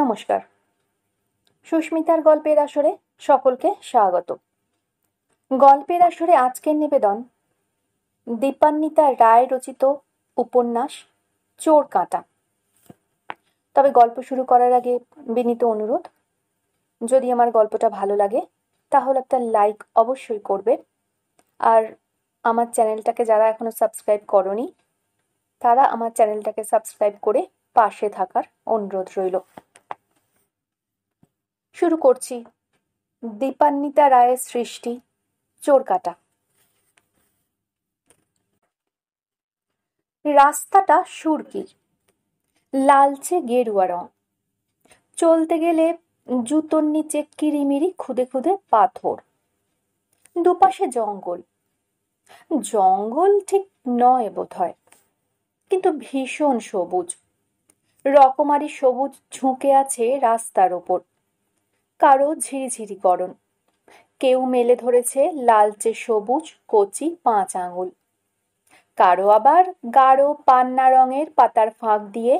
নমস্কার সুস্মিতার গল্পের আসরে সকলকে স্বাগত গল্পের আসরে আজকের নিবেদন দীপান্বিতা রায় রচিত উপন্যাস চোর কাঁটা তবে গল্প শুরু করার আগে বিনীত অনুরোধ যদি আমার গল্পটা ভালো লাগে তাহলে একটা লাইক অবশ্যই করবে আর আমার চ্যানেলটাকে যারা এখনও সাবস্ক্রাইব করনি তারা আমার চ্যানেলটাকে সাবস্ক্রাইব করে পাশে থাকার অনুরোধ রইল শুরু করছি দীপান্বিতা রায়ের সৃষ্টি চোর কাটা রাস্তাটা সুরকি লালচে গেরুয়া রং চলতে গেলে জুতোর নিচে কিরিমিরি খুদে খুদে পাথর দুপাশে জঙ্গল জঙ্গল ঠিক নয় বোধ হয় কিন্তু ভীষণ সবুজ রকমারি সবুজ ঝুঁকে আছে রাস্তার ওপর কারো ঝিরিঝিরিকরণ কেউ মেলে ধরেছে লালচে সবুজ কচি পাঁচ আঙুল কারো আবার গাঢ় পান্না রঙের পাতার ফাঁক দিয়ে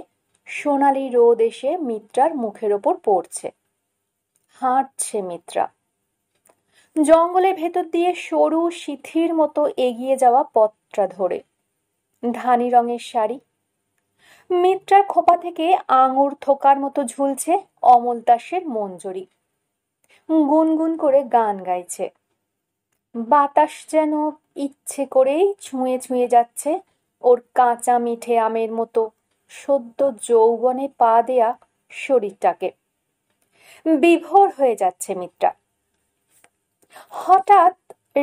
সোনালি রোদ এসে মিত্রার মুখের ওপর পড়ছে হাঁটছে মিত্রা জঙ্গলের ভেতর দিয়ে সরু শিথির মতো এগিয়ে যাওয়া পথটা ধরে ধানি রঙের শাড়ি মিত্রার খোপা থেকে আঙুর থোকার মতো ঝুলছে অমল দাসের মঞ্জুরি গুনগুন করে গান গাইছে বাতাস যেন ইচ্ছে করেই ছুঁয়ে ছুঁয়ে যাচ্ছে ওর কাঁচা মিঠে আমের মতো সদ্য যৌবনে পা দেয়া শরীরটাকে বিভোর হয়ে যাচ্ছে মিত্রা হঠাৎ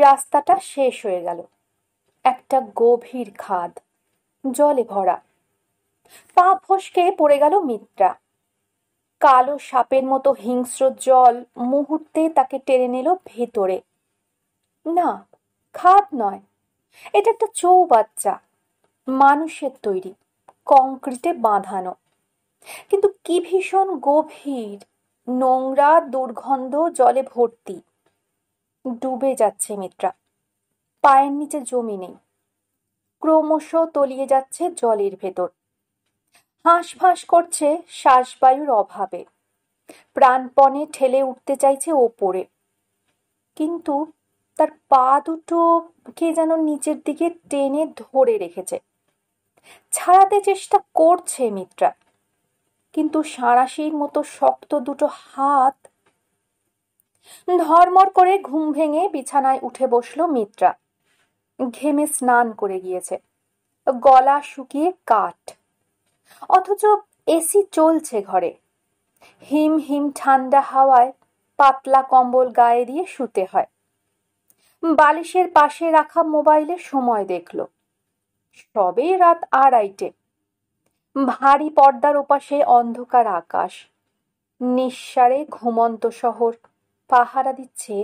রাস্তাটা শেষ হয়ে গেল একটা গভীর খাদ জলে ভরা পা ফসকে পড়ে গেল মিত্রা কালো সাপের মতো হিংস্র জল মুহূর্তে তাকে টেনে নিল ভেতরে না খাদ নয় এটা একটা চৌবাচ্চা মানুষের তৈরি কংক্রিটে বাঁধানো কিন্তু কি ভীষণ গভীর নোংরা দুর্গন্ধ জলে ভর্তি ডুবে যাচ্ছে মিত্রা পায়ের নিচে জমি নেই ক্রমশ তলিয়ে যাচ্ছে জলের ভেতর হাঁসফাঁস করছে শ্বাসবায়ুর অভাবে প্রাণপণে ঠেলে উঠতে চাইছে ওপরে কিন্তু তার পা দুটো কে যেন নিচের দিকে টেনে ধরে রেখেছে ছাড়াতে চেষ্টা করছে মিত্রা কিন্তু সাঁড়াশির মতো শক্ত দুটো হাত ধর্মর করে ঘুম ভেঙে বিছানায় উঠে বসল মিত্রা ঘেমে স্নান করে গিয়েছে গলা শুকিয়ে কাঠ অথচ এসি চলছে ঘরে হিম হিম ঠান্ডা হাওয়ায় পাতলা কম্বল গায়ে দিয়ে শুতে হয় বালিশের পাশে রাখা মোবাইলে সময় দেখল সবে রাত আড়াইটে ভারী পর্দার ওপাশে অন্ধকার আকাশ নিঃসারে ঘুমন্ত শহর পাহারা দিচ্ছে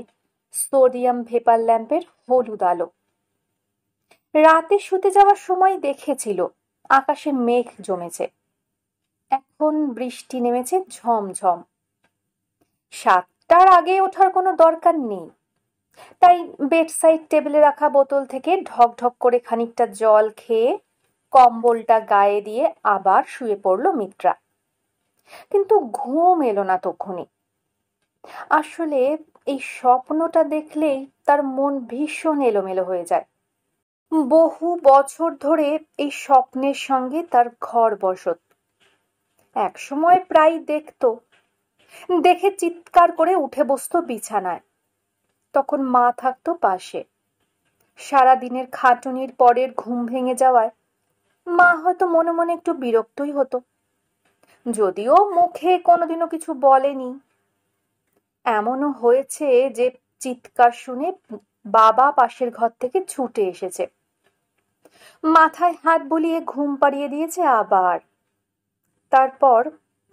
সোডিয়াম ভেপার ল্যাম্পের হলুদ আলো রাতে শুতে যাওয়ার সময় দেখেছিল আকাশে মেঘ জমেছে এখন বৃষ্টি নেমেছে ঝমঝম সাতটার আগে ওঠার কোনো দরকার নেই তাই বেডসাইড টেবিলে রাখা বোতল থেকে ঢক ঢক করে খানিকটা জল খেয়ে কম্বলটা গায়ে দিয়ে আবার শুয়ে পড়ল মিত্রা কিন্তু ঘুম এলো না তখনই আসলে এই স্বপ্নটা দেখলেই তার মন ভীষণ এলোমেলো হয়ে যায় বহু বছর ধরে এই স্বপ্নের সঙ্গে তার ঘর বসত এক সময় প্রায় দেখত দেখে চিৎকার করে উঠে বসত বিছানায় তখন মা থাকতো পাশে সারা দিনের খাটুনির পরের ঘুম ভেঙে যাওয়ায় মা হয়তো মনে মনে একটু বিরক্তই হতো যদিও মুখে কোনোদিনও কিছু বলেনি এমনও হয়েছে যে চিৎকার শুনে বাবা পাশের ঘর থেকে ছুটে এসেছে মাথায় হাত বুলিয়ে ঘুম পাড়িয়ে দিয়েছে আবার তারপর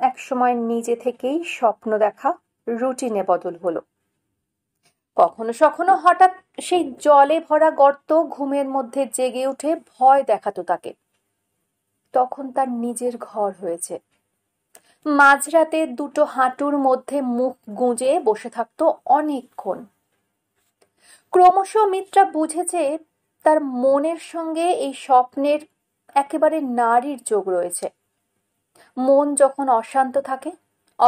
একসময় নিজে থেকেই স্বপ্ন দেখা রুটিনে বদল হলো কখনো সখনো হঠাৎ সেই জলে ভরা গর্ত ঘুমের মধ্যে জেগে উঠে ভয় দেখাতো তাকে তখন তার নিজের ঘর হয়েছে মাঝরাতে দুটো হাঁটুর মধ্যে মুখ গুঁজে বসে থাকতো অনেকক্ষণ ক্রমশ মিত্রা বুঝেছে তার মনের সঙ্গে এই স্বপ্নের একেবারে নারীর যোগ রয়েছে মন যখন অশান্ত থাকে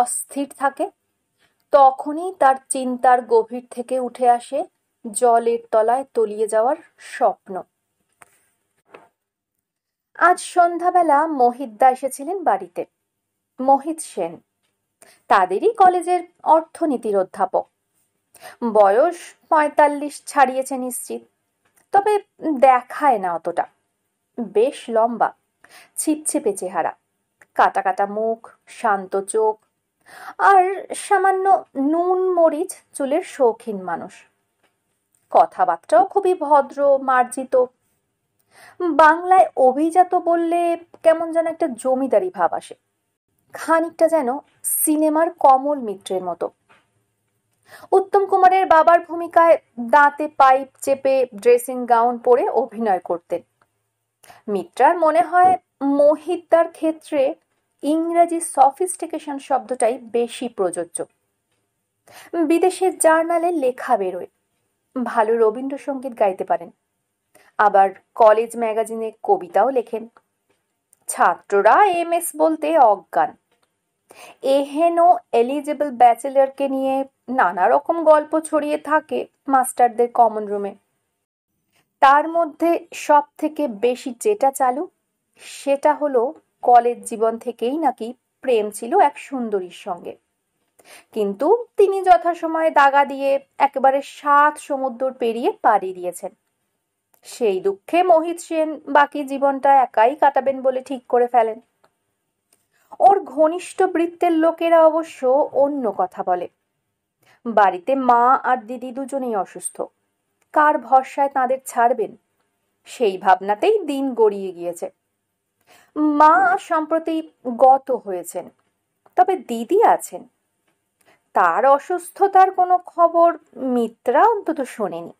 অস্থির থাকে তখনই তার চিন্তার গভীর থেকে উঠে আসে জলের তলায় তলিয়ে যাওয়ার স্বপ্ন আজ সন্ধ্যাবেলা মহিতদা এসেছিলেন বাড়িতে মহিত সেন তাদেরই কলেজের অর্থনীতির অধ্যাপক বয়স পঁয়তাল্লিশ ছাড়িয়েছে নিশ্চিত তবে দেখায় না অতটা বেশ লম্বা ছিপছিপে চেহারা কাটা কাটা মুখ শান্ত চোখ আর সামান্য নুন মরিচ চুলের শৌখিন মানুষ কথাবার্তাও খুবই ভদ্র মার্জিত বাংলায় অভিজাত বললে কেমন যেন একটা জমিদারি ভাব আসে খানিকটা যেন সিনেমার কমল মিত্রের মতো উত্তম কুমারের বাবার ভূমিকায় দাঁতে পাইপ চেপে ড্রেসিং গাউন পরে অভিনয় করতেন মিত্রার মনে হয় মোহিতদার ক্ষেত্রে ইংরাজি সফিস্টিকেশন শব্দটাই বেশি প্রযোজ্য বিদেশের জার্নালে লেখা বেরোয় ভালো রবীন্দ্রসঙ্গীত গাইতে পারেন আবার কলেজ ম্যাগাজিনে কবিতাও লেখেন ছাত্ররা এম এস বলতে অজ্ঞান এহেন এলিজেবল ব্যাচেলরকে নিয়ে নানা রকম গল্প ছড়িয়ে থাকে মাস্টারদের কমন রুমে তার মধ্যে সব থেকে বেশি যেটা চালু সেটা হলো কলেজ জীবন থেকেই নাকি প্রেম ছিল এক সুন্দরীর সঙ্গে কিন্তু তিনি যথাসময়ে দাগা দিয়ে একেবারে সাত সমুদ্র পেরিয়ে পাড়ি দিয়েছেন সেই দুঃখে মোহিত সেন বাকি জীবনটা একাই কাটাবেন বলে ঠিক করে ফেলেন ওর ঘনিষ্ঠ বৃত্তের লোকেরা অবশ্য অন্য কথা বলে বাড়িতে মা আর দিদি দুজনেই অসুস্থ কার ভরসায় তাঁদের ছাড়বেন সেই ভাবনাতেই দিন গড়িয়ে গিয়েছে মা সম্প্রতি গত হয়েছেন তবে দিদি আছেন তার অসুস্থতার কোনো খবর মিত্রা অন্তত শোনেনি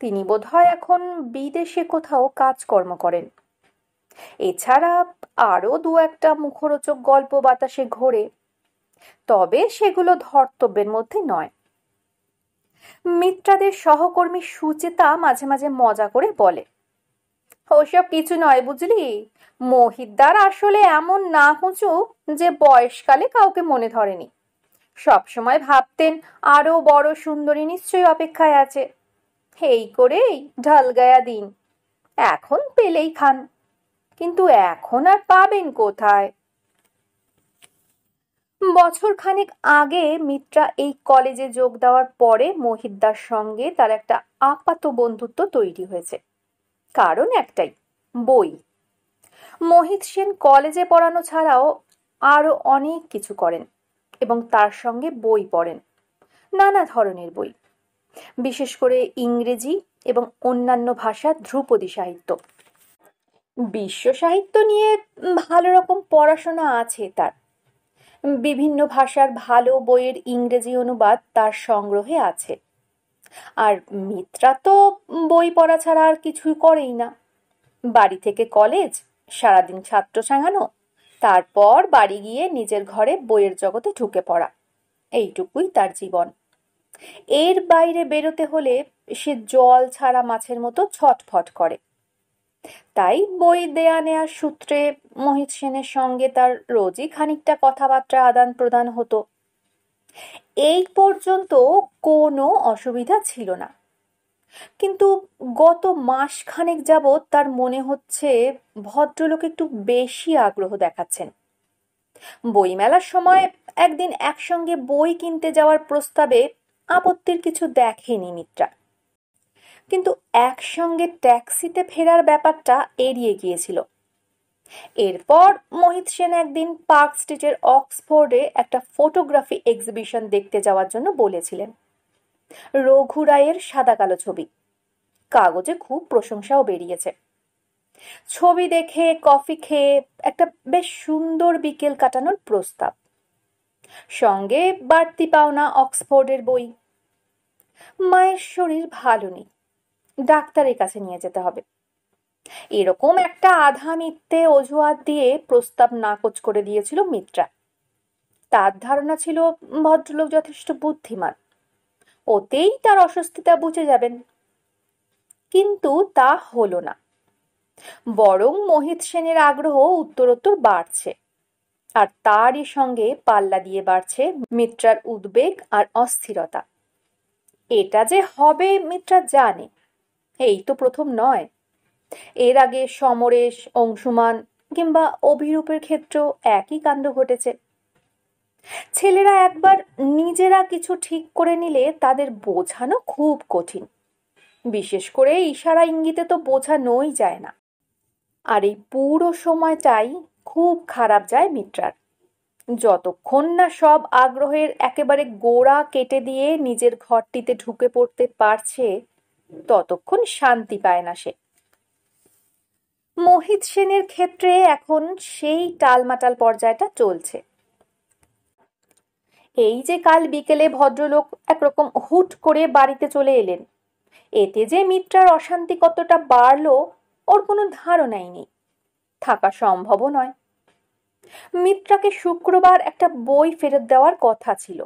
তিনি বোধহয় এখন বিদেশে কোথাও কাজকর্ম করেন এছাড়া আরও দু একটা মুখরোচক গল্প বাতাসে ঘোরে তবে সেগুলো ধর্তব্যের মধ্যে নয় মিত্রাদের সহকর্মী সুচেতা মাঝে মাঝে মজা করে বলে ওসব কিছু নয় বুঝলি মহিদার আসলে এমন না হুঁচু যে বয়সকালে কাউকে মনে ধরেনি সবসময় ভাবতেন আরো বড় সুন্দরী নিশ্চয়ই অপেক্ষায় আছে এই করেই ঢালগায়া দিন এখন পেলেই খান কিন্তু এখন আর পাবেন কোথায় বছর খানেক আগে মিত্রা এই কলেজে যোগ দেওয়ার পরে মহিদ্দার সঙ্গে তার একটা আপাত বন্ধুত্ব তৈরি হয়েছে কারণ একটাই বই মোহিত সেন কলেজে পড়ানো ছাড়াও আরও অনেক কিছু করেন এবং তার সঙ্গে বই পড়েন নানা ধরনের বই বিশেষ করে ইংরেজি এবং অন্যান্য ভাষা ধ্রুপদী সাহিত্য বিশ্ব সাহিত্য নিয়ে ভালো রকম পড়াশোনা আছে তার বিভিন্ন ভাষার ভালো বইয়ের ইংরেজি অনুবাদ তার সংগ্রহে আছে আর মিত্রা তো বই পড়া ছাড়া আর কিছুই করেই না বাড়ি থেকে কলেজ সারাদিন ছাত্র সাঙানো তারপর বাড়ি গিয়ে নিজের ঘরে বইয়ের জগতে ঢুকে পড়া এইটুকুই তার জীবন এর বাইরে বেরোতে হলে সে জল ছাড়া মাছের মতো ছটফট করে তাই বই দেয়া নেয়ার সূত্রে মহিত সেনের সঙ্গে তার রোজই খানিকটা কথাবার্তা আদান প্রদান হতো এই পর্যন্ত কোনো অসুবিধা ছিল না কিন্তু গত মাসখানেক যাবৎ তার মনে হচ্ছে ভদ্রলোক একটু বেশি আগ্রহ দেখাচ্ছেন বইমেলার সময় একদিন একসঙ্গে বই কিনতে যাওয়ার প্রস্তাবে আপত্তির কিছু দেখেনি মিত্রা কিন্তু একসঙ্গে ট্যাক্সিতে ফেরার ব্যাপারটা এড়িয়ে গিয়েছিল এরপর মোহিত সেন একদিন পার্ক স্ট্রিটের অক্সফোর্ডে একটা ফটোগ্রাফি এক্সিবিশন দেখতে যাওয়ার জন্য বলেছিলেন রঘু রায়ের সাদা কালো ছবি কাগজে খুব প্রশংসাও বেরিয়েছে ছবি দেখে কফি খেয়ে একটা বেশ সুন্দর বিকেল কাটানোর প্রস্তাব সঙ্গে বাড়তি পাওনা অক্সফোর্ডের বই মায়ের শরীর ভালো নেই ডাক্তারের কাছে নিয়ে যেতে হবে এরকম একটা আধা মিথ্যে অজুহাত দিয়ে প্রস্তাব নাকচ করে দিয়েছিল মিত্রা তার ধারণা ছিল ভদ্রলোক যথেষ্ট বুদ্ধিমান ওতেই তার অস্বস্তিতা বুঝে যাবেন কিন্তু তা হলো না বরং মোহিত সেনের আগ্রহ উত্তরোত্তর বাড়ছে আর তারই সঙ্গে পাল্লা দিয়ে বাড়ছে মিত্রার উদ্বেগ আর অস্থিরতা এটা যে হবে মিত্রা জানে এই তো প্রথম নয় এর আগে সমরেশ অংশুমান কিংবা অভিরূপের ক্ষেত্রেও একই কাণ্ড ঘটেছে ছেলেরা একবার নিজেরা কিছু ঠিক করে নিলে তাদের বোঝানো খুব কঠিন বিশেষ করে ইশারা ইঙ্গিতে তো বোঝানোই যায় না আর এই পুরো সময়টাই খুব খারাপ যায় মিত্রার যতক্ষণ না সব আগ্রহের একেবারে গোড়া কেটে দিয়ে নিজের ঘরটিতে ঢুকে পড়তে পারছে ততক্ষণ শান্তি পায় না সে মোহিত সেনের ক্ষেত্রে এখন সেই টালমাটাল পর্যায়টা চলছে এই যে কাল বিকেলে ভদ্রলোক একরকম হুট করে বাড়িতে চলে এলেন এতে যে মিত্রার অশান্তি কতটা বাড়লো ওর কোনো ধারণাই নেই থাকা সম্ভবও নয় মিত্রাকে শুক্রবার একটা বই ফেরত দেওয়ার কথা ছিল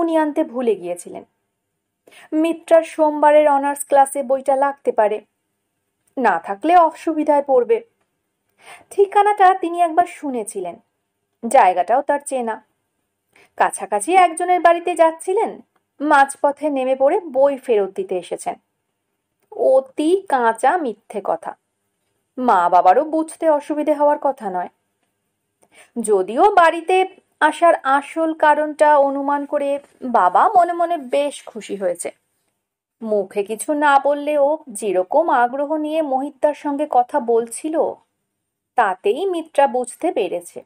উনি আনতে ভুলে গিয়েছিলেন মিত্রার সোমবারের অনার্স ক্লাসে বইটা লাগতে পারে না থাকলে অসুবিধায় পড়বে ঠিকানাটা তিনি একবার শুনেছিলেন জায়গাটাও তার চেনা কাছাকাছি একজনের বাড়িতে যাচ্ছিলেন মাঝপথে নেমে পড়ে বই ফেরত দিতে এসেছেন অতি কাঁচা মিথ্যে কথা মা বাবারও বুঝতে অসুবিধে হওয়ার কথা নয় যদিও বাড়িতে আসার আসল কারণটা অনুমান করে বাবা মনে মনে বেশ খুশি হয়েছে মুখে কিছু না বললেও যেরকম আগ্রহ নিয়ে মহিতার সঙ্গে কথা বলছিল তাতেই মিত্রা বুঝতে পেরেছে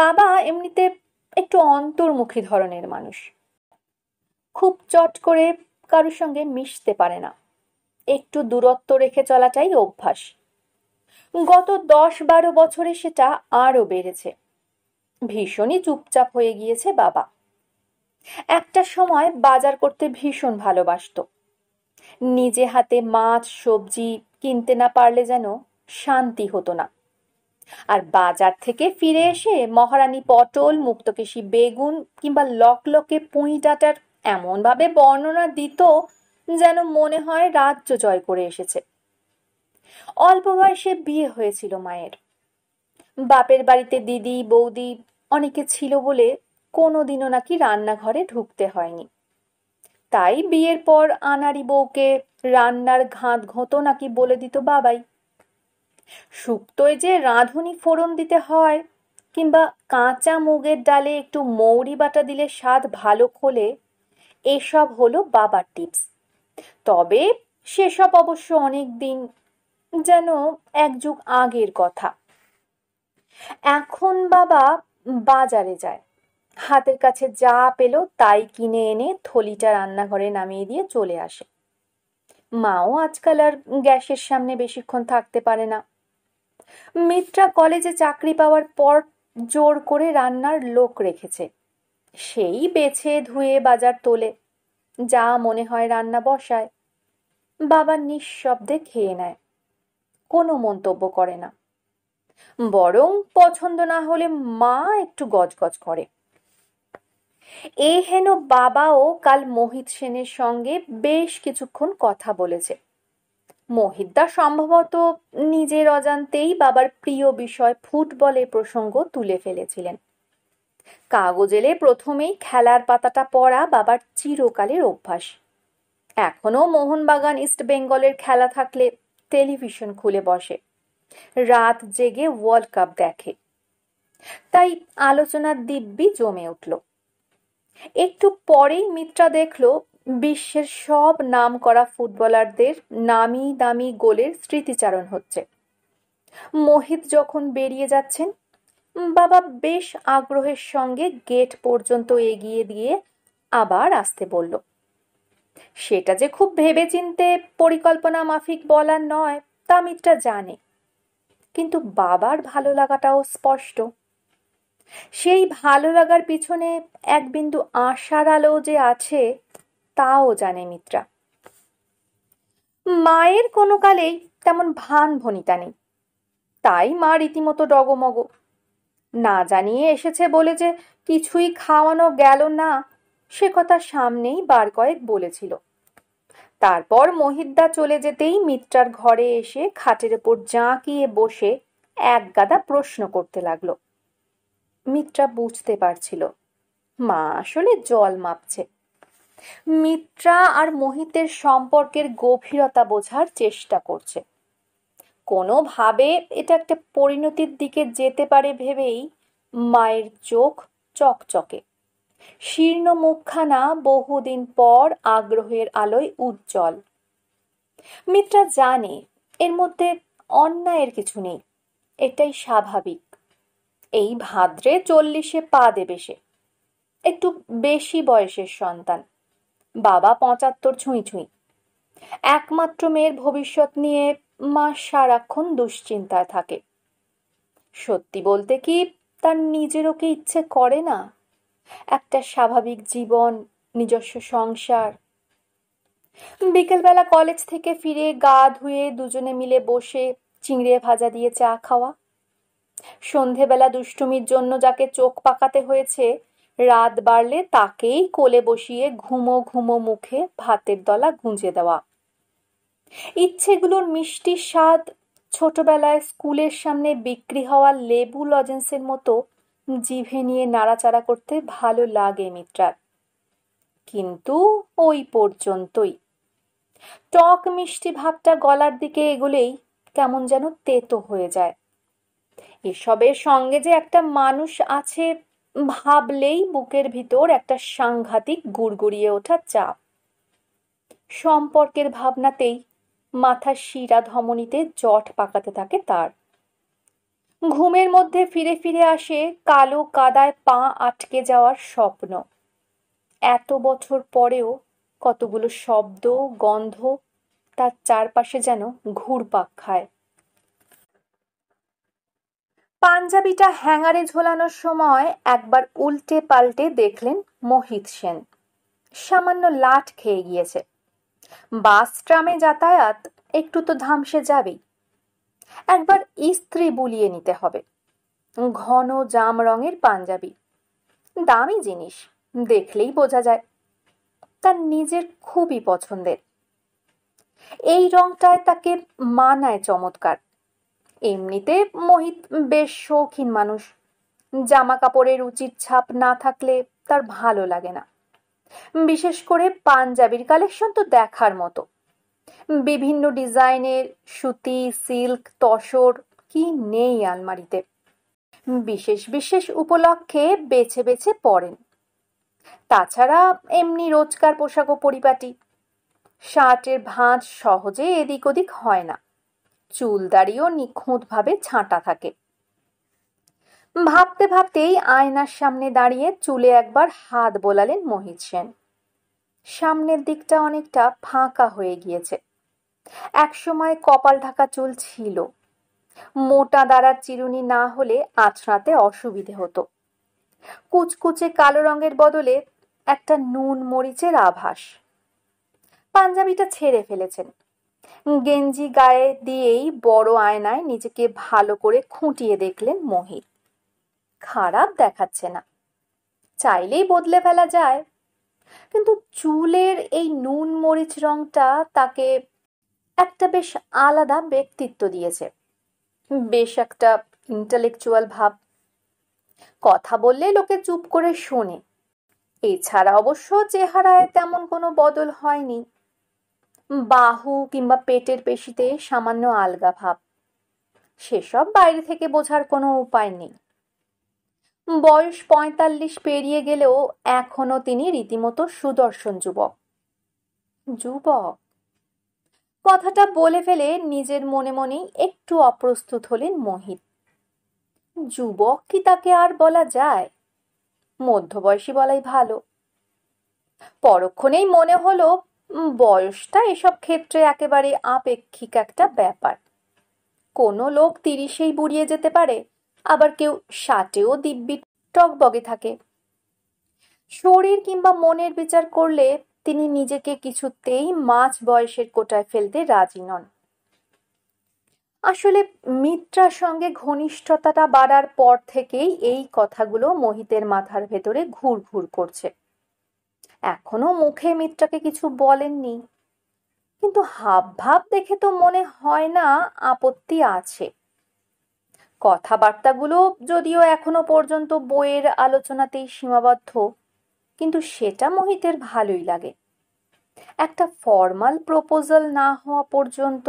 বাবা এমনিতে একটু অন্তর্মুখী ধরনের মানুষ খুব চট করে কারোর সঙ্গে মিশতে পারে না একটু দূরত্ব রেখে চলাটাই অভ্যাস গত দশ বারো বছরে সেটা আরও বেড়েছে ভীষণই চুপচাপ হয়ে গিয়েছে বাবা একটা সময় বাজার করতে ভীষণ ভালোবাসত নিজে হাতে মাছ সবজি কিনতে না পারলে যেন শান্তি হতো না আর বাজার থেকে ফিরে এসে মহারানী পটল মুক্তকেশী বেগুন কিংবা লকলকে পুঁই ডাটার এমনভাবে বর্ণনা দিত যেন মনে হয় রাজ্য জয় করে এসেছে অল্প বয়সে বিয়ে হয়েছিল মায়ের বাপের বাড়িতে দিদি বৌদি অনেকে ছিল বলে কোনোদিনও নাকি রান্নাঘরে ঢুকতে হয়নি তাই বিয়ের পর আনারি বউকে রান্নার ঘাঁত ঘোঁতো নাকি বলে দিত বাবাই শুক্তোয় যে রাঁধুনি ফোড়ন দিতে হয় কিংবা কাঁচা মুগের ডালে একটু মৌরি বাটা দিলে স্বাদ ভালো খোলে এসব হলো বাবার টিপস তবে সেসব অবশ্য অনেক দিন যেন এক যুগ আগের কথা এখন বাবা বাজারে যায় হাতের কাছে যা পেল তাই কিনে এনে থলিটা রান্নাঘরে নামিয়ে দিয়ে চলে আসে মাও আজকাল আর গ্যাসের সামনে বেশিক্ষণ থাকতে পারে না মিত্রা কলেজে চাকরি পাওয়ার পর জোর করে রান্নার লোক রেখেছে সেই বেছে ধুয়ে বাজার তোলে যা মনে হয় রান্না বসায় বাবা নিঃশব্দে খেয়ে নেয় কোনো মন্তব্য করে না বরং পছন্দ না হলে মা একটু গজগজ করে এ হেন বাবাও কাল মোহিত সেনের সঙ্গে বেশ কিছুক্ষণ কথা বলেছে মোহিতদা সম্ভবত নিজের অজান্তেই বাবার প্রিয় বিষয় ফুটবলের প্রসঙ্গ তুলে ফেলেছিলেন কাগজেলে প্রথমেই খেলার পাতাটা পড়া বাবার চিরকালের অভ্যাস এখনও মোহনবাগান ইস্ট বেঙ্গলের খেলা থাকলে টেলিভিশন খুলে বসে রাত জেগে ওয়ার্ল্ড কাপ দেখে তাই আলোচনার দিব্যি জমে উঠল একটু পরেই মিত্রা দেখল বিশ্বের সব নাম করা ফুটবলারদের নামি দামি গোলের স্মৃতিচারণ হচ্ছে মোহিত যখন বেরিয়ে যাচ্ছেন বাবা বেশ আগ্রহের সঙ্গে গেট পর্যন্ত এগিয়ে দিয়ে আবার আসতে বলল সেটা যে খুব ভেবেচিন্তে পরিকল্পনা মাফিক বলার নয় তা মিত্রা জানে কিন্তু বাবার ভালো লাগাটাও স্পষ্ট সেই ভালো লাগার পিছনে এক বিন্দু আশার আলো যে আছে তাও জানে মিত্রা মায়ের কোনো কালেই তেমন ভান ভনিতা নেই তাই মা রীতিমতো ডগমগ না জানিয়ে এসেছে বলে যে কিছুই খাওয়ানো গেল না সে কথা সামনেই বার কয়েক বলেছিল তারপর মহিদ্দা চলে যেতেই মিত্রার ঘরে এসে খাটের ওপর জাঁকিয়ে বসে এক গাদা প্রশ্ন করতে লাগলো মিত্রা বুঝতে পারছিল মা আসলে জল মাপছে মিত্রা আর মোহিতের সম্পর্কের গভীরতা বোঝার চেষ্টা করছে কোনোভাবে এটা একটা পরিণতির দিকে যেতে পারে ভেবেই মায়ের চোখ চকচকে শীর্ণ মুখখানা বহুদিন পর আগ্রহের আলোয় উজ্জ্বল মিত্রা জানে এর মধ্যে অন্যায়ের কিছু নেই এটাই স্বাভাবিক এই ভাদ্রে চল্লিশে পা দেবে সে একটু বেশি বয়সের সন্তান বাবা পঁচাত্তর ছুঁই ছুঁই একমাত্র মেয়ের ভবিষ্যৎ নিয়ে মা সারাক্ষণ দুশ্চিন্তায় থাকে সত্যি বলতে কি তার নিজেরও কি ইচ্ছে করে না একটা স্বাভাবিক জীবন নিজস্ব সংসার বিকেলবেলা কলেজ থেকে ফিরে গা ধুয়ে দুজনে মিলে বসে চিংড়ে ভাজা দিয়ে চা খাওয়া সন্ধেবেলা দুষ্টুমির জন্য যাকে চোখ পাকাতে হয়েছে রাত বাড়লে তাকেই কোলে বসিয়ে ঘুমো ঘুমো মুখে ভাতের দলা গুঁজে দেওয়া ইচ্ছেগুলোর মিষ্টি স্বাদ ছোটবেলায় স্কুলের সামনে বিক্রি হওয়া লেবু লজেন্সের মতো জিভে নিয়ে নাড়াচাড়া করতে ভালো লাগে মিত্রার কিন্তু ওই পর্যন্তই টক মিষ্টি ভাবটা গলার দিকে এগুলেই কেমন যেন তেতো হয়ে যায় এসবের সঙ্গে যে একটা মানুষ আছে ভাবলেই বুকের ভিতর একটা সাংঘাতিক গুড়গুড়িয়ে ওঠা চাপ সম্পর্কের ভাবনাতেই মাথার শিরা ধমনিতে জট পাকাতে থাকে তার ঘুমের মধ্যে ফিরে ফিরে আসে কালো কাদায় পা আটকে যাওয়ার স্বপ্ন এত বছর পরেও কতগুলো শব্দ গন্ধ তার চারপাশে যেন ঘুরপাক খায় পাঞ্জাবিটা হ্যাঙ্গারে ঝোলানোর সময় একবার উল্টে পাল্টে দেখলেন মোহিত সেন সামান্য লাট খেয়ে গিয়েছে বাস ট্রামে যাতায়াত একটু তো ধামসে যাবেই একবার ইস্ত্রি বুলিয়ে নিতে হবে ঘন জাম রঙের পাঞ্জাবি দামি জিনিস দেখলেই বোঝা যায় তার নিজের খুবই পছন্দের এই রংটায় তাকে মানায় চমৎকার এমনিতে মোহিত বেশ শৌখিন মানুষ জামা কাপড়ের উচিত ছাপ না থাকলে তার ভালো লাগে না বিশেষ করে পাঞ্জাবির কালেকশন তো দেখার মতো বিভিন্ন ডিজাইনের সুতি সিল্ক তসর কি নেই আলমারিতে বিশেষ বিশেষ উপলক্ষে বেছে বেছে পরেন তাছাড়া এমনি রোজকার পোশাকও পরিপাটি শার্টের ভাঁজ সহজে এদিক ওদিক হয় না চুলদাড়িও নিখুঁতভাবে ছাঁটা থাকে ভাবতে ভাবতেই আয়নার সামনে দাঁড়িয়ে চুলে একবার হাত বোলালেন মহিত সেন সামনের দিকটা অনেকটা ফাঁকা হয়ে গিয়েছে একসময় কপাল ঢাকা চুল ছিল মোটা দাঁড়ার চিরুনি না হলে আঁচড়াতে অসুবিধে হতো কুচকুচে কালো রঙের বদলে একটা নুন মরিচের আভাস পাঞ্জাবিটা ছেড়ে ফেলেছেন গেঞ্জি গায়ে দিয়েই বড় আয়নায় নিজেকে ভালো করে খুঁটিয়ে দেখলেন মহির খারাপ দেখাচ্ছে না চাইলেই বদলে ফেলা যায় কিন্তু চুলের এই নুন মরিচ রংটা তাকে একটা বেশ আলাদা ব্যক্তিত্ব দিয়েছে বেশ একটা ইন্টালেকচুয়াল ভাব কথা বললে লোকে চুপ করে শোনে এছাড়া অবশ্য চেহারায় তেমন কোনো বদল হয়নি বাহু কিংবা পেটের পেশিতে সামান্য আলগা ভাব সেসব বাইরে থেকে বোঝার কোনো উপায় নেই বয়স পঁয়তাল্লিশ পেরিয়ে গেলেও এখনও তিনি রীতিমতো সুদর্শন যুবক যুবক কথাটা বলে ফেলে নিজের মনে মনেই একটু অপ্রস্তুত হলেন মোহিত যুবক কি তাকে আর বলা যায় মধ্যবয়সী বলাই ভালো পরক্ষণেই মনে হলো বয়সটা এসব ক্ষেত্রে একেবারে আপেক্ষিক একটা ব্যাপার কোনো লোক তিরিশেই বুড়িয়ে যেতে পারে আবার কেউ ষাটেও দিব্যি টকবগে থাকে শরীর কিংবা মনের বিচার করলে তিনি নিজেকে কিছুতেই মাঝ বয়সের কোটায় ফেলতে রাজি নন আসলে মিত্রার সঙ্গে ঘনিষ্ঠতাটা বাড়ার পর থেকেই এই কথাগুলো মোহিতের মাথার ভেতরে ঘুর ঘুর করছে এখনো মুখে মিত্রাকে কিছু বলেননি কিন্তু হাব ভাব দেখে তো মনে হয় না আপত্তি আছে কথাবার্তাগুলো যদিও এখনো পর্যন্ত বইয়ের আলোচনাতেই সীমাবদ্ধ কিন্তু সেটা মোহিতের ভালোই লাগে একটা ফর্মাল প্রপোজাল না হওয়া পর্যন্ত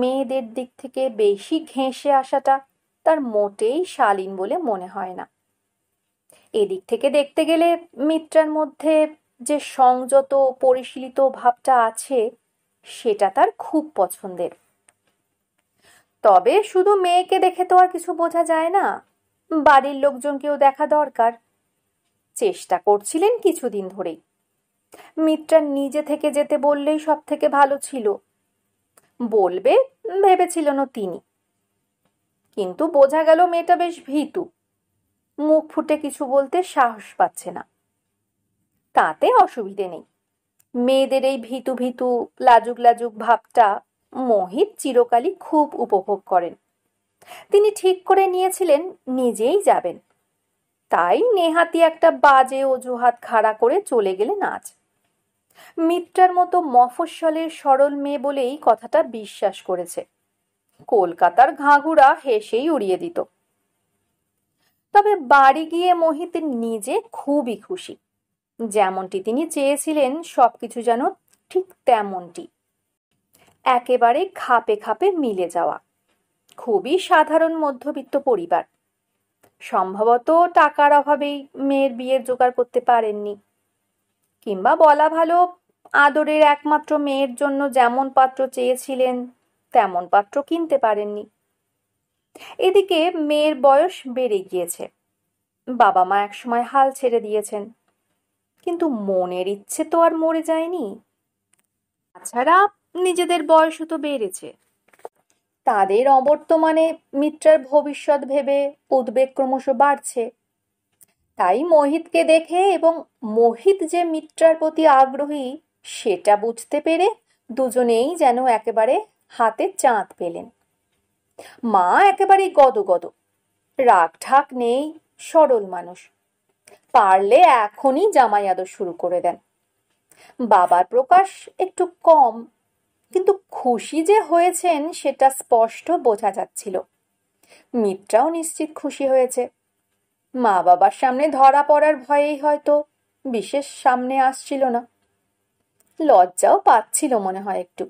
মেয়েদের দিক থেকে বেশি ঘেঁষে আসাটা তার মোটেই শালীন বলে মনে হয় না এদিক থেকে দেখতে গেলে মিত্রার মধ্যে যে সংযত পরিশীলিত ভাবটা আছে সেটা তার খুব পছন্দের তবে শুধু মেয়েকে দেখে তো আর কিছু বোঝা যায় না বাড়ির লোকজনকেও দেখা দরকার চেষ্টা করছিলেন কিছুদিন ধরেই মিত্রা নিজে থেকে যেতে বললেই সব থেকে ভালো ছিল বলবে ভেবেছিল না তিনি কিন্তু বোঝা গেল মেয়েটা বেশ ভীতু মুখ ফুটে কিছু বলতে সাহস পাচ্ছে না তাতে অসুবিধে নেই মেয়েদের এই ভীতু ভীতু লাজুক লাজুক ভাবটা মোহিত চিরকালই খুব উপভোগ করেন তিনি ঠিক করে নিয়েছিলেন নিজেই যাবেন তাই নেহাতি একটা বাজে অজুহাত খাড়া করে চলে গেলে নাচ মিত্রার মতো মফস্বলের সরল মেয়ে বলেই কথাটা বিশ্বাস করেছে কলকাতার ঘাঘুরা হেসেই উড়িয়ে দিত তবে বাড়ি গিয়ে মোহিত নিজে খুবই খুশি যেমনটি তিনি চেয়েছিলেন সবকিছু যেন ঠিক তেমনটি একেবারে খাপে খাপে মিলে যাওয়া খুবই সাধারণ মধ্যবিত্ত পরিবার সম্ভবত টাকার অভাবেই মেয়ের বিয়ের জোগাড় করতে পারেননি কিংবা বলা ভালো আদরের একমাত্র মেয়ের জন্য যেমন পাত্র চেয়েছিলেন তেমন পাত্র কিনতে পারেননি এদিকে মেয়ের বয়স বেড়ে গিয়েছে বাবা মা একসময় হাল ছেড়ে দিয়েছেন কিন্তু মনের ইচ্ছে তো আর মরে যায়নি তাছাড়া নিজেদের বয়সও তো বেড়েছে তাদের অবর্তমানে মিত্রার ভবিষ্যৎ ভেবে উদ্বেগ ক্রমশ বাড়ছে তাই মোহিতকে দেখে এবং মোহিত যে মিত্রার প্রতি আগ্রহী সেটা বুঝতে পেরে দুজনেই যেন একেবারে হাতে চাঁদ পেলেন মা একেবারে গদগদ রাগ ঠাক নেই সরল মানুষ পারলে এখনই জামাই আদর শুরু করে দেন বাবার প্রকাশ একটু কম কিন্তু খুশি যে হয়েছেন সেটা স্পষ্ট বোঝা যাচ্ছিল মিত্রাও নিশ্চিত খুশি হয়েছে মা বাবার সামনে ধরা পড়ার ভয়েই হয়তো বিশেষ সামনে আসছিল না লজ্জাও পাচ্ছিল মনে হয় একটু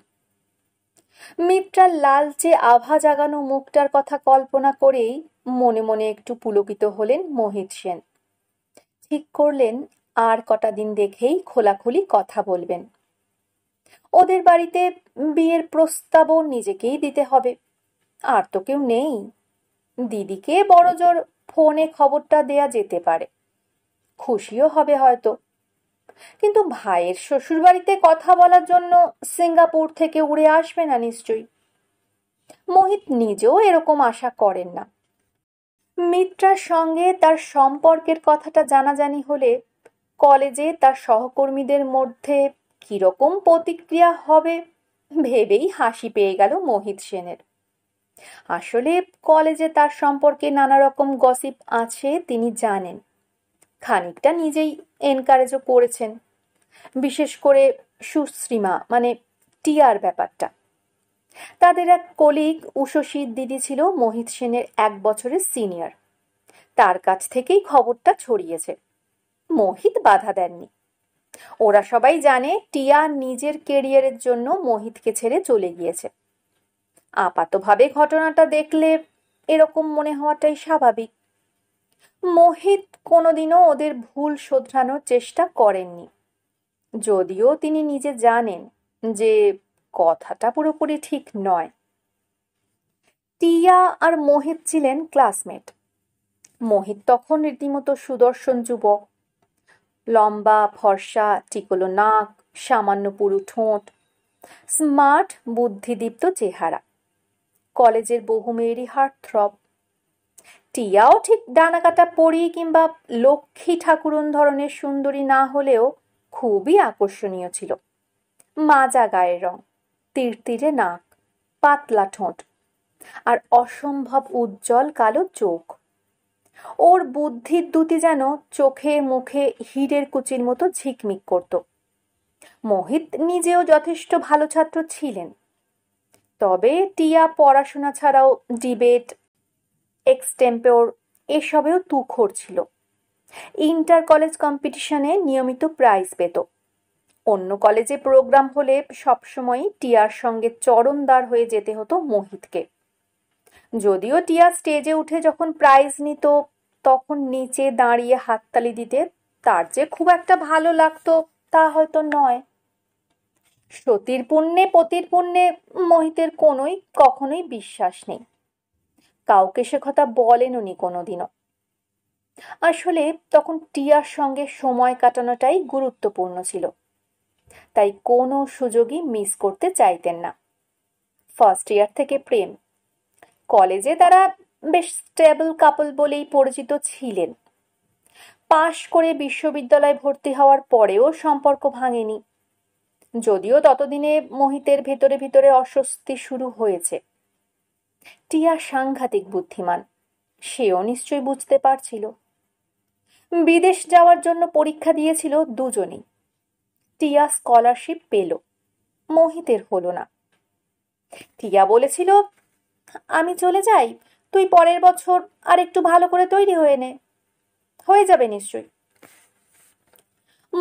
মিত্রার লালচে আভা জাগানো মুখটার কথা কল্পনা করেই মনে মনে একটু পুলকিত হলেন মোহিত সেন ঠিক করলেন আর কটা দিন দেখেই খোলাখুলি কথা বলবেন ওদের বাড়িতে বিয়ের প্রস্তাবও নিজেকেই দিতে হবে আর তো কেউ নেই দিদিকে জোর ফোনে খবরটা দেয়া যেতে পারে খুশিও হবে হয়তো কিন্তু ভাইয়ের শ্বশুরবাড়িতে কথা বলার জন্য সিঙ্গাপুর থেকে উড়ে আসবে না নিশ্চয়ই মোহিত নিজেও এরকম আশা করেন না মিত্রার সঙ্গে তার সম্পর্কের কথাটা জানাজানি হলে কলেজে তার সহকর্মীদের মধ্যে কীরকম প্রতিক্রিয়া হবে ভেবেই হাসি পেয়ে গেল মোহিত সেনের আসলে কলেজে তার সম্পর্কে নানা রকম গসিপ আছে তিনি জানেন খানিকটা নিজেই এনকারেজও করেছেন বিশেষ করে সুশ্রীমা মানে টিয়ার ব্যাপারটা তাদের এক কলিগ উষসীর দিদি ছিল মোহিত সেনের এক বছরের সিনিয়র তার কাছ থেকেই খবরটা ছড়িয়েছে মোহিত বাধা দেননি ওরা সবাই জানে টিয়া নিজের কেরিয়ারের জন্য মোহিতকে ছেড়ে চলে গিয়েছে আপাতভাবে ঘটনাটা দেখলে এরকম মনে হওয়াটাই স্বাভাবিক মোহিত কোনোদিনও ওদের ভুল শোধরানোর চেষ্টা করেননি যদিও তিনি নিজে জানেন যে কথাটা পুরোপুরি ঠিক নয় টিয়া আর মোহিত ছিলেন ক্লাসমেট মোহিত তখন রীতিমতো সুদর্শন যুবক লম্বা ফর্সা টিকলো নাক সামান্য পুরু ঠোঁট স্মার্ট বুদ্ধিদীপ্ত চেহারা কলেজের বহু মেয়েরই হার্ট থ্রব টিয়াও ঠিক ডানাকাটা পরি কিংবা লক্ষ্মী ঠাকুরন ধরনের সুন্দরী না হলেও খুবই আকর্ষণীয় ছিল মাজা গায়ের রং তীরতীরে নাক পাতলা ঠোঁট আর অসম্ভব উজ্জ্বল কালো চোখ ওর বুদ্ধির দুটি যেন চোখে মুখে হিরের কুচির মতো ঝিকমিক করত মোহিত নিজেও যথেষ্ট ভালো ছাত্র ছিলেন তবে টিয়া পড়াশোনা ছাড়াও ডিবেট এক্সটেম্পোর এসবেও তুখোর ছিল ইন্টার কলেজ কম্পিটিশনে নিয়মিত প্রাইজ পেত অন্য কলেজে প্রোগ্রাম হলে সবসময়ই টিয়ার সঙ্গে চরমদার হয়ে যেতে হতো মোহিতকে যদিও টিয়া স্টেজে উঠে যখন প্রাইজ নিত তখন নিচে দাঁড়িয়ে হাততালি দিতে তার যে খুব একটা ভালো লাগতো তা হয়তো নয় সতীর পুণ্যে পতির পুণ্যে মোহিতের কোনোই কখনোই বিশ্বাস নেই কাউকে সে কথা বলেন উনি কোনোদিনও আসলে তখন টিয়ার সঙ্গে সময় কাটানোটাই গুরুত্বপূর্ণ ছিল তাই কোনো সুযোগই মিস করতে চাইতেন না ফার্স্ট ইয়ার থেকে প্রেম কলেজে তারা বেশ স্টেবল কাপল বলেই পরিচিত ছিলেন পাশ করে বিশ্ববিদ্যালয়ে ভর্তি হওয়ার পরেও সম্পর্ক ভাঙেনি যদিও ততদিনে মোহিতের ভেতরে ভেতরে অস্বস্তি শুরু হয়েছে টিয়া সাংঘাতিক বুদ্ধিমান সেও নিশ্চয় বুঝতে পারছিল বিদেশ যাওয়ার জন্য পরীক্ষা দিয়েছিল দুজনেই টিয়া স্কলারশিপ পেল মোহিতের হলো না টিয়া বলেছিল আমি চলে যাই তুই পরের বছর আর একটু ভালো করে তৈরি হয়ে নে হয়ে যাবে নিশ্চয়ই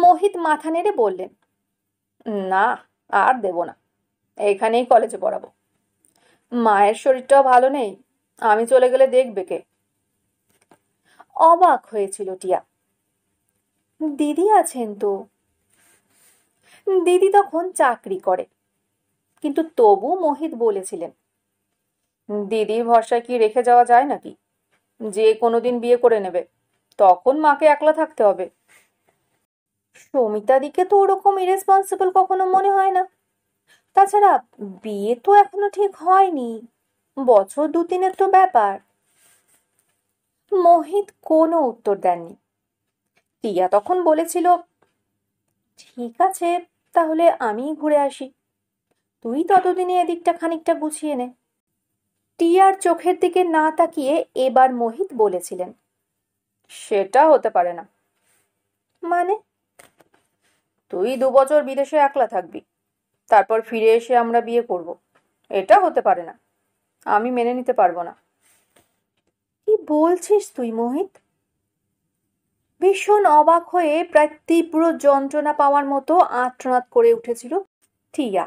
মোহিত মাথা নেড়ে বললেন না আর দেব না এখানেই কলেজে পড়াবো মায়ের শরীরটাও ভালো নেই আমি চলে গেলে দেখবে কে অবাক হয়েছিল টিয়া দিদি আছেন তো দিদি তখন চাকরি করে কিন্তু তবু মোহিত বলেছিলেন দিদির ভরসায় কি রেখে যাওয়া যায় নাকি যে কোনো দিন বিয়ে করে নেবে তখন মাকে একলা থাকতে হবে দিকে তো ওরকম ইরেসপন্সিবল কখনো মনে হয় না তাছাড়া বিয়ে তো এখনো ঠিক হয়নি বছর দু তিনের তো ব্যাপার মোহিত কোনো উত্তর দেননি টিয়া তখন বলেছিল ঠিক আছে তাহলে আমি ঘুরে আসি তুই ততদিনে এদিকটা খানিকটা গুছিয়ে নে টিয়ার চোখের দিকে না তাকিয়ে এবার মোহিত বলেছিলেন সেটা হতে পারে না মানে তুই দু বছর বিদেশে একলা থাকবি তারপর ফিরে এসে আমরা বিয়ে করব এটা হতে পারে না আমি মেনে নিতে পারবো না কি বলছিস তুই মোহিত ভীষণ অবাক হয়ে প্রায় তীব্র যন্ত্রণা পাওয়ার মতো আর্তনাদ করে উঠেছিল টিয়া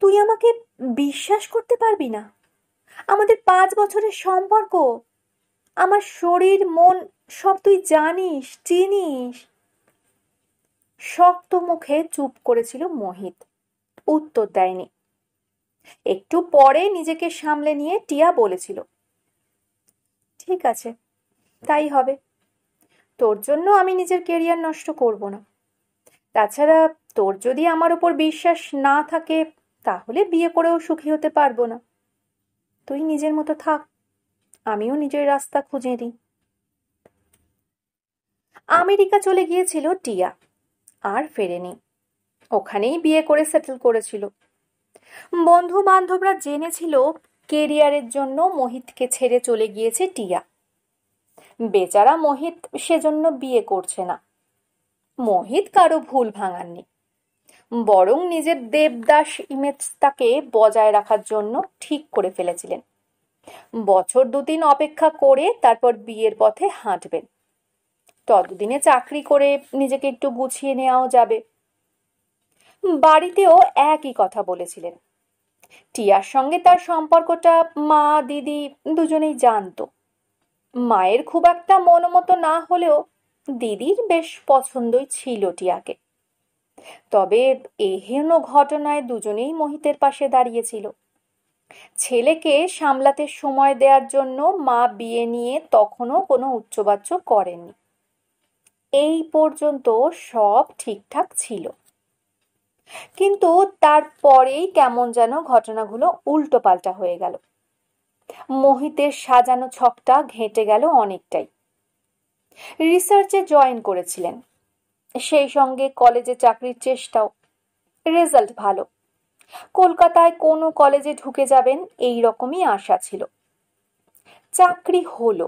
তুই আমাকে বিশ্বাস করতে পারবি না আমাদের পাঁচ বছরের সম্পর্ক আমার শরীর মন সব তুই জানিস চিনিস শক্ত মুখে চুপ করেছিল মোহিত উত্তর দেয়নি একটু পরে নিজেকে সামলে নিয়ে টিয়া বলেছিল ঠিক আছে তাই হবে তোর জন্য আমি নিজের কেরিয়ার নষ্ট করব না তাছাড়া তোর যদি আমার উপর বিশ্বাস না থাকে তাহলে বিয়ে করেও সুখী হতে পারবো না তুই নিজের মতো থাক আমিও নিজের রাস্তা খুঁজে দিই আমেরিকা চলে গিয়েছিল টিয়া আর ফেরেনি ওখানেই বিয়ে করে সেটেল করেছিল বন্ধু বান্ধবরা জেনেছিল কেরিয়ারের জন্য মোহিতকে ছেড়ে চলে গিয়েছে টিয়া বেচারা মোহিত সেজন্য বিয়ে করছে না মোহিত কারো ভুল ভাঙাননি বরং নিজের দেবদাস ইমেজটাকে বজায় রাখার জন্য ঠিক করে ফেলেছিলেন বছর দুদিন অপেক্ষা করে তারপর বিয়ের পথে হাঁটবেন ততদিনে চাকরি করে নিজেকে একটু গুছিয়ে নেওয়াও যাবে বাড়িতেও একই কথা বলেছিলেন টিয়ার সঙ্গে তার সম্পর্কটা মা দিদি দুজনেই জানত মায়ের খুব একটা মনোমতো না হলেও দিদির বেশ পছন্দই ছিল টিয়াকে তবে এহেন ঘটনায় দুজনেই মোহিতের পাশে দাঁড়িয়েছিল ছেলেকে সামলাতে সময় দেওয়ার জন্য মা বিয়ে নিয়ে তখনও কোনো উচ্চবাচ্য করেনি এই পর্যন্ত সব ঠিকঠাক ছিল কিন্তু তারপরেই কেমন যেন ঘটনাগুলো উল্টো পাল্টা হয়ে গেল মোহিতের সাজানো ছকটা ঘেঁটে গেল অনেকটাই রিসার্চে জয়েন করেছিলেন সেই সঙ্গে কলেজে চাকরির চেষ্টাও রেজাল্ট ভালো কলকাতায় কোনো কলেজে ঢুকে যাবেন এই রকমই আশা ছিল চাকরি হলো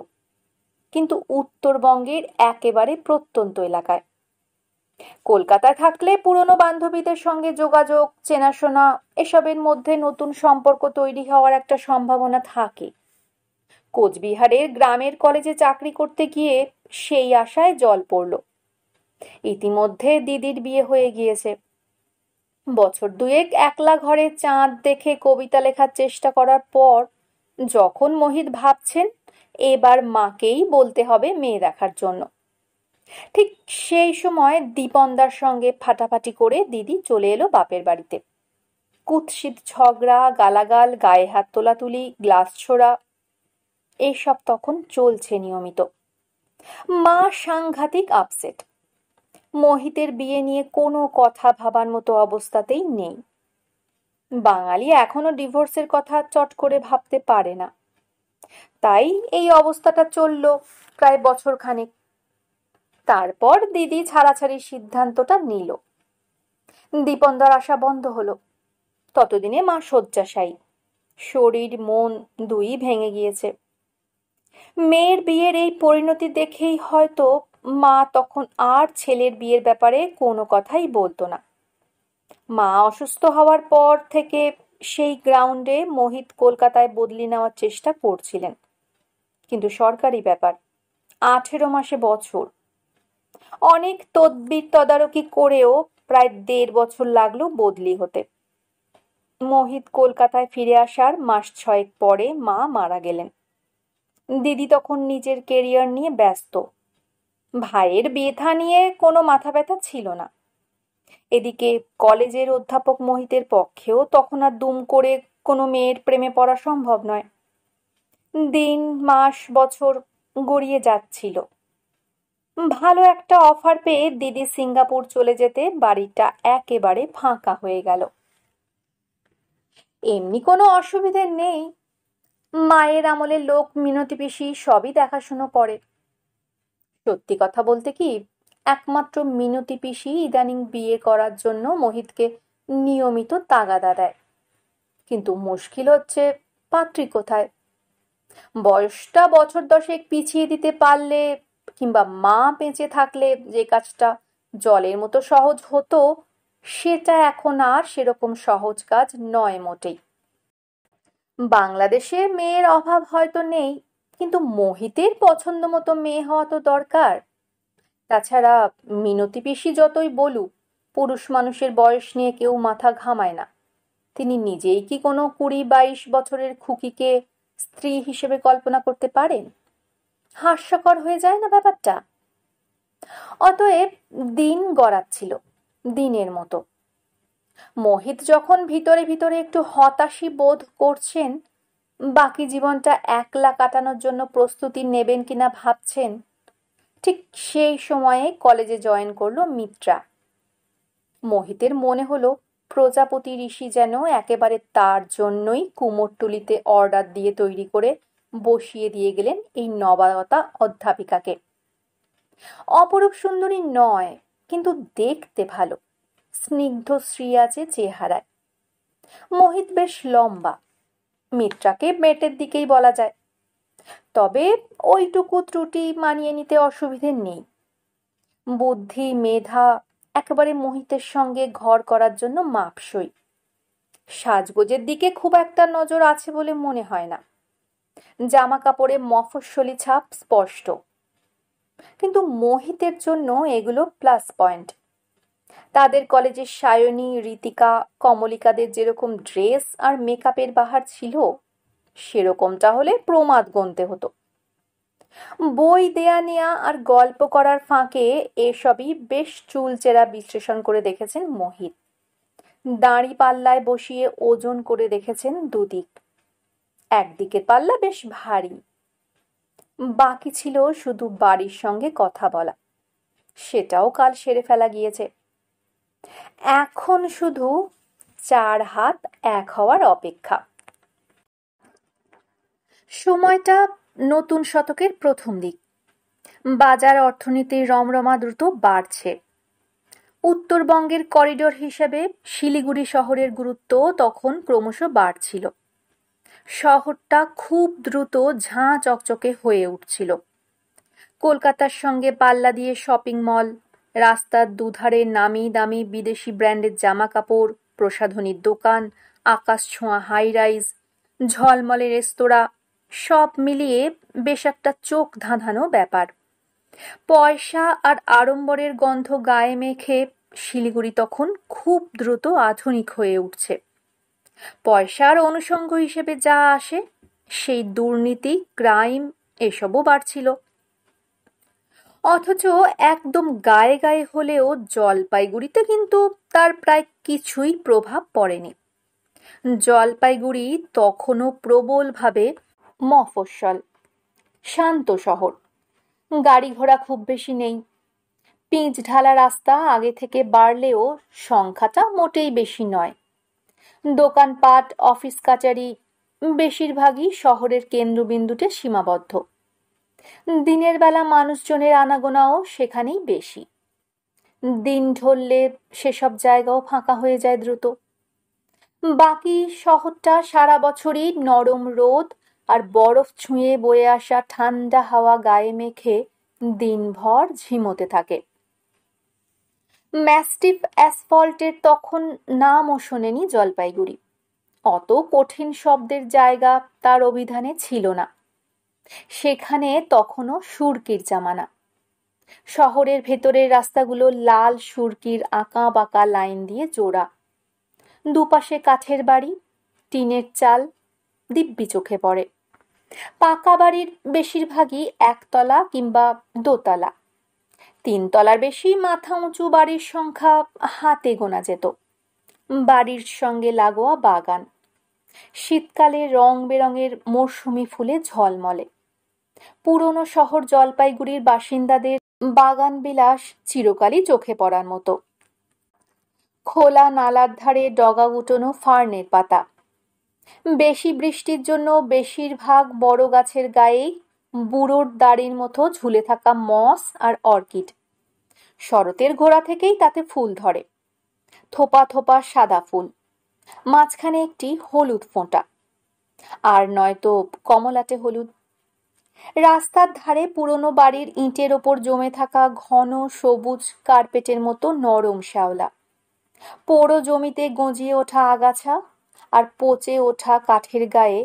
কিন্তু উত্তরবঙ্গের একেবারে প্রত্যন্ত এলাকায় কলকাতায় থাকলে পুরনো বান্ধবীদের সঙ্গে যোগাযোগ চেনাশোনা এসবের মধ্যে নতুন সম্পর্ক তৈরি হওয়ার একটা সম্ভাবনা থাকে কোচবিহারের গ্রামের কলেজে চাকরি করতে গিয়ে সেই আশায় জল পড়লো ইতিমধ্যে দিদির বিয়ে হয়ে গিয়েছে বছর দুয়েক একলা ঘরে চাঁদ দেখে কবিতা লেখার চেষ্টা করার পর যখন মোহিত ভাবছেন এবার মাকেই বলতে হবে মেয়ে দেখার জন্য ঠিক সেই সময় দীপন্দার সঙ্গে ফাটাফাটি করে দিদি চলে এলো বাপের বাড়িতে কুৎসিত ঝগড়া গালাগাল গায়ে হাত তোলাতুলি গ্লাস ছোড়া এইসব তখন চলছে নিয়মিত মা সাংঘাতিক আপসেট মোহিতের বিয়ে নিয়ে কোনো কথা ভাবার মতো অবস্থাতেই নেই বাঙালি এখনও ডিভোর্সের কথা চট করে ভাবতে পারে না তাই এই অবস্থাটা চলল প্রায় বছর খানেক তারপর দিদি ছাড়াছাড়ির সিদ্ধান্তটা নিল দীপন্দর আশা বন্ধ হলো ততদিনে মা শয্যাশায়ী শরীর মন দুই ভেঙে গিয়েছে মেয়ের বিয়ের এই পরিণতি দেখেই হয়তো মা তখন আর ছেলের বিয়ের ব্যাপারে কোনো কথাই বলতো না মা অসুস্থ হওয়ার পর থেকে সেই গ্রাউন্ডে মোহিত কলকাতায় বদলি নেওয়ার চেষ্টা করছিলেন কিন্তু সরকারি ব্যাপার আঠেরো মাসে বছর অনেক তদবির তদারকি করেও প্রায় দেড় বছর লাগলো বদলি হতে মোহিত কলকাতায় ফিরে আসার মাস ছয়েক পরে মা মারা গেলেন দিদি তখন নিজের কেরিয়ার নিয়ে ব্যস্ত ভাইয়ের বেথা নিয়ে কোনো মাথা ব্যথা ছিল না এদিকে কলেজের অধ্যাপক মোহিতের পক্ষেও তখন আর দুম করে কোনো মেয়ের প্রেমে পড়া সম্ভব নয় দিন মাস বছর গড়িয়ে যাচ্ছিল ভালো একটা অফার পেয়ে দিদি সিঙ্গাপুর চলে যেতে বাড়িটা একেবারে ফাঁকা হয়ে গেল এমনি কোনো অসুবিধে নেই মায়ের আমলে লোক মিনতি পিসি সবই দেখাশুনো করে সত্যি কথা বলতে কি একমাত্র মিনতি পিসি ইদানিং বিয়ে করার জন্য মোহিতকে নিয়মিত তাগাদা দেয় কিন্তু মুশকিল হচ্ছে পাত্রী কোথায় বয়সটা বছর দশেক পিছিয়ে দিতে পারলে কিংবা মা বেঁচে থাকলে যে কাজটা জলের মতো সহজ হতো সেটা এখন আর সেরকম সহজ কাজ নয় মোটেই বাংলাদেশে মেয়ের অভাব হয়তো নেই কিন্তু মোহিতের পছন্দ মতো মেয়ে হওয়া তো দরকার তাছাড়া মিনতি পিসি যতই বলুক পুরুষ মানুষের বয়স নিয়ে কেউ মাথা ঘামায় না তিনি নিজেই কি কোনো কুড়ি বাইশ বছরের খুকিকে স্ত্রী হিসেবে কল্পনা করতে পারেন হাস্যকর হয়ে যায় না ব্যাপারটা অতএব দিন গড়াচ্ছিল দিনের মতো মোহিত যখন ভিতরে ভিতরে একটু হতাশি বোধ করছেন বাকি জীবনটা একলা কাটানোর জন্য প্রস্তুতি নেবেন কিনা ভাবছেন ঠিক সেই সময়ে কলেজে জয়েন করলো মিত্রা মোহিতের মনে হলো প্রজাপতি ঋষি যেন একেবারে তার জন্যই কুমোরটুলিতে অর্ডার দিয়ে তৈরি করে বসিয়ে দিয়ে গেলেন এই নবাগতা অধ্যাপিকাকে অপরূপ সুন্দরী নয় কিন্তু দেখতে ভালো স্নিগ্ধ শ্রী আছে চেহারায় মোহিত বেশ লম্বা মিত্রাকে মেটের দিকেই বলা যায় তবে ওইটুকু ত্রুটি মানিয়ে নিতে অসুবিধে নেই বুদ্ধি মেধা একেবারে মোহিতের সঙ্গে ঘর করার জন্য মাপসই সাজগোজের দিকে খুব একটা নজর আছে বলে মনে হয় না জামা কাপড়ে মফসলি ছাপ স্পষ্ট কিন্তু মোহিতের জন্য এগুলো প্লাস পয়েন্ট তাদের কলেজের সায়নী রীতিকা কমলিকাদের যেরকম ড্রেস আর মেকআপের বাহার ছিল সেরকমটা হলে প্রমাদ গুনতে হতো বই দেয়া নেয়া আর গল্প করার ফাঁকে এসবই বেশ চুলচেরা বিশ্লেষণ করে দেখেছেন মহিত দাঁড়ি পাল্লায় বসিয়ে ওজন করে দেখেছেন দুদিক একদিকের পাল্লা বেশ ভারী বাকি ছিল শুধু বাড়ির সঙ্গে কথা বলা সেটাও কাল সেরে ফেলা গিয়েছে এখন শুধু চার হাত এক হওয়ার অপেক্ষা সময়টা নতুন শতকের প্রথম দিক বাজার অর্থনীতির রমরমা দ্রুত বাড়ছে উত্তরবঙ্গের করিডোর হিসেবে শিলিগুড়ি শহরের গুরুত্ব তখন ক্রমশ বাড়ছিল শহরটা খুব দ্রুত ঝাঁ চকচকে হয়ে উঠছিল কলকাতার সঙ্গে পাল্লা দিয়ে শপিং মল রাস্তার দুধারে নামি দামি বিদেশি ব্র্যান্ডের জামা কাপড় প্রসাধনীর দোকান আকাশ ছোঁয়া হাই রাইজ ঝলমলে রেস্তোরাঁ সব মিলিয়ে বেশ একটা চোখ ধাঁধানো ব্যাপার পয়সা আর আড়ম্বরের গন্ধ গায়ে মেখে শিলিগুড়ি তখন খুব দ্রুত আধুনিক হয়ে উঠছে পয়সার অনুষঙ্গ হিসেবে যা আসে সেই দুর্নীতি ক্রাইম এসবও বাড়ছিল অথচ একদম গায়ে গায়ে হলেও জলপাইগুড়িতে কিন্তু তার প্রায় কিছুই প্রভাব পড়েনি জলপাইগুড়ি তখনও প্রবলভাবে মফস্বল শান্ত শহর গাড়ি ঘোড়া খুব বেশি নেই পিঁচ ঢালা রাস্তা আগে থেকে বাড়লেও সংখ্যাটা মোটেই বেশি নয় দোকানপাট অফিস কাচারি বেশিরভাগই শহরের কেন্দ্রবিন্দুতে সীমাবদ্ধ দিনের বেলা মানুষজনের আনাগোনাও সেখানেই বেশি দিন ঢললে সেসব জায়গাও ফাঁকা হয়ে যায় দ্রুত বাকি শহরটা সারা বছরই নরম রোদ আর বরফ ছুঁয়ে বয়ে আসা ঠান্ডা হাওয়া গায়ে মেখে দিনভর ঝিমোতে থাকে ম্যাস্টিফ অ্যাসফল্টের তখন নামও শোনেনি জলপাইগুড়ি অত কঠিন শব্দের জায়গা তার অভিধানে ছিল না সেখানে তখনও সুরকির জামানা শহরের ভেতরের রাস্তাগুলো লাল সুরকির আঁকা বাঁকা লাইন দিয়ে জোড়া দুপাশে কাঠের বাড়ি টিনের চাল দিব্যি চোখে পড়ে পাকা বাড়ির বেশিরভাগই একতলা কিংবা দোতলা তিনতলার বেশি মাথা উঁচু বাড়ির সংখ্যা হাতে গোনা যেত বাড়ির সঙ্গে লাগোয়া বাগান শীতকালে রং বেরঙের মরশুমি ফুলে ঝলমলে পুরনো শহর জলপাইগুড়ির বাসিন্দাদের বাগান বিলাস চিরকালই চোখে পড়ার মতো খোলা নালার ধারে ডগা উঠোনো ফার্নের পাতা বেশি বৃষ্টির জন্য বেশিরভাগ বড় গাছের গায়েই বুড়োর দাড়ির মতো ঝুলে থাকা মস আর অর্কিড শরতের ঘোড়া থেকেই তাতে ফুল ধরে থোপা থোপা সাদা ফুল মাঝখানে একটি হলুদ ফোঁটা আর নয়তো কমলাটে হলুদ রাস্তার ধারে পুরনো বাড়ির ইঁটের ওপর জমে থাকা ঘন সবুজ কার্পেটের মতো নরম শ্যাওলা পোড়ো জমিতে গজিয়ে ওঠা আগাছা আর পচে ওঠা কাঠের গায়ে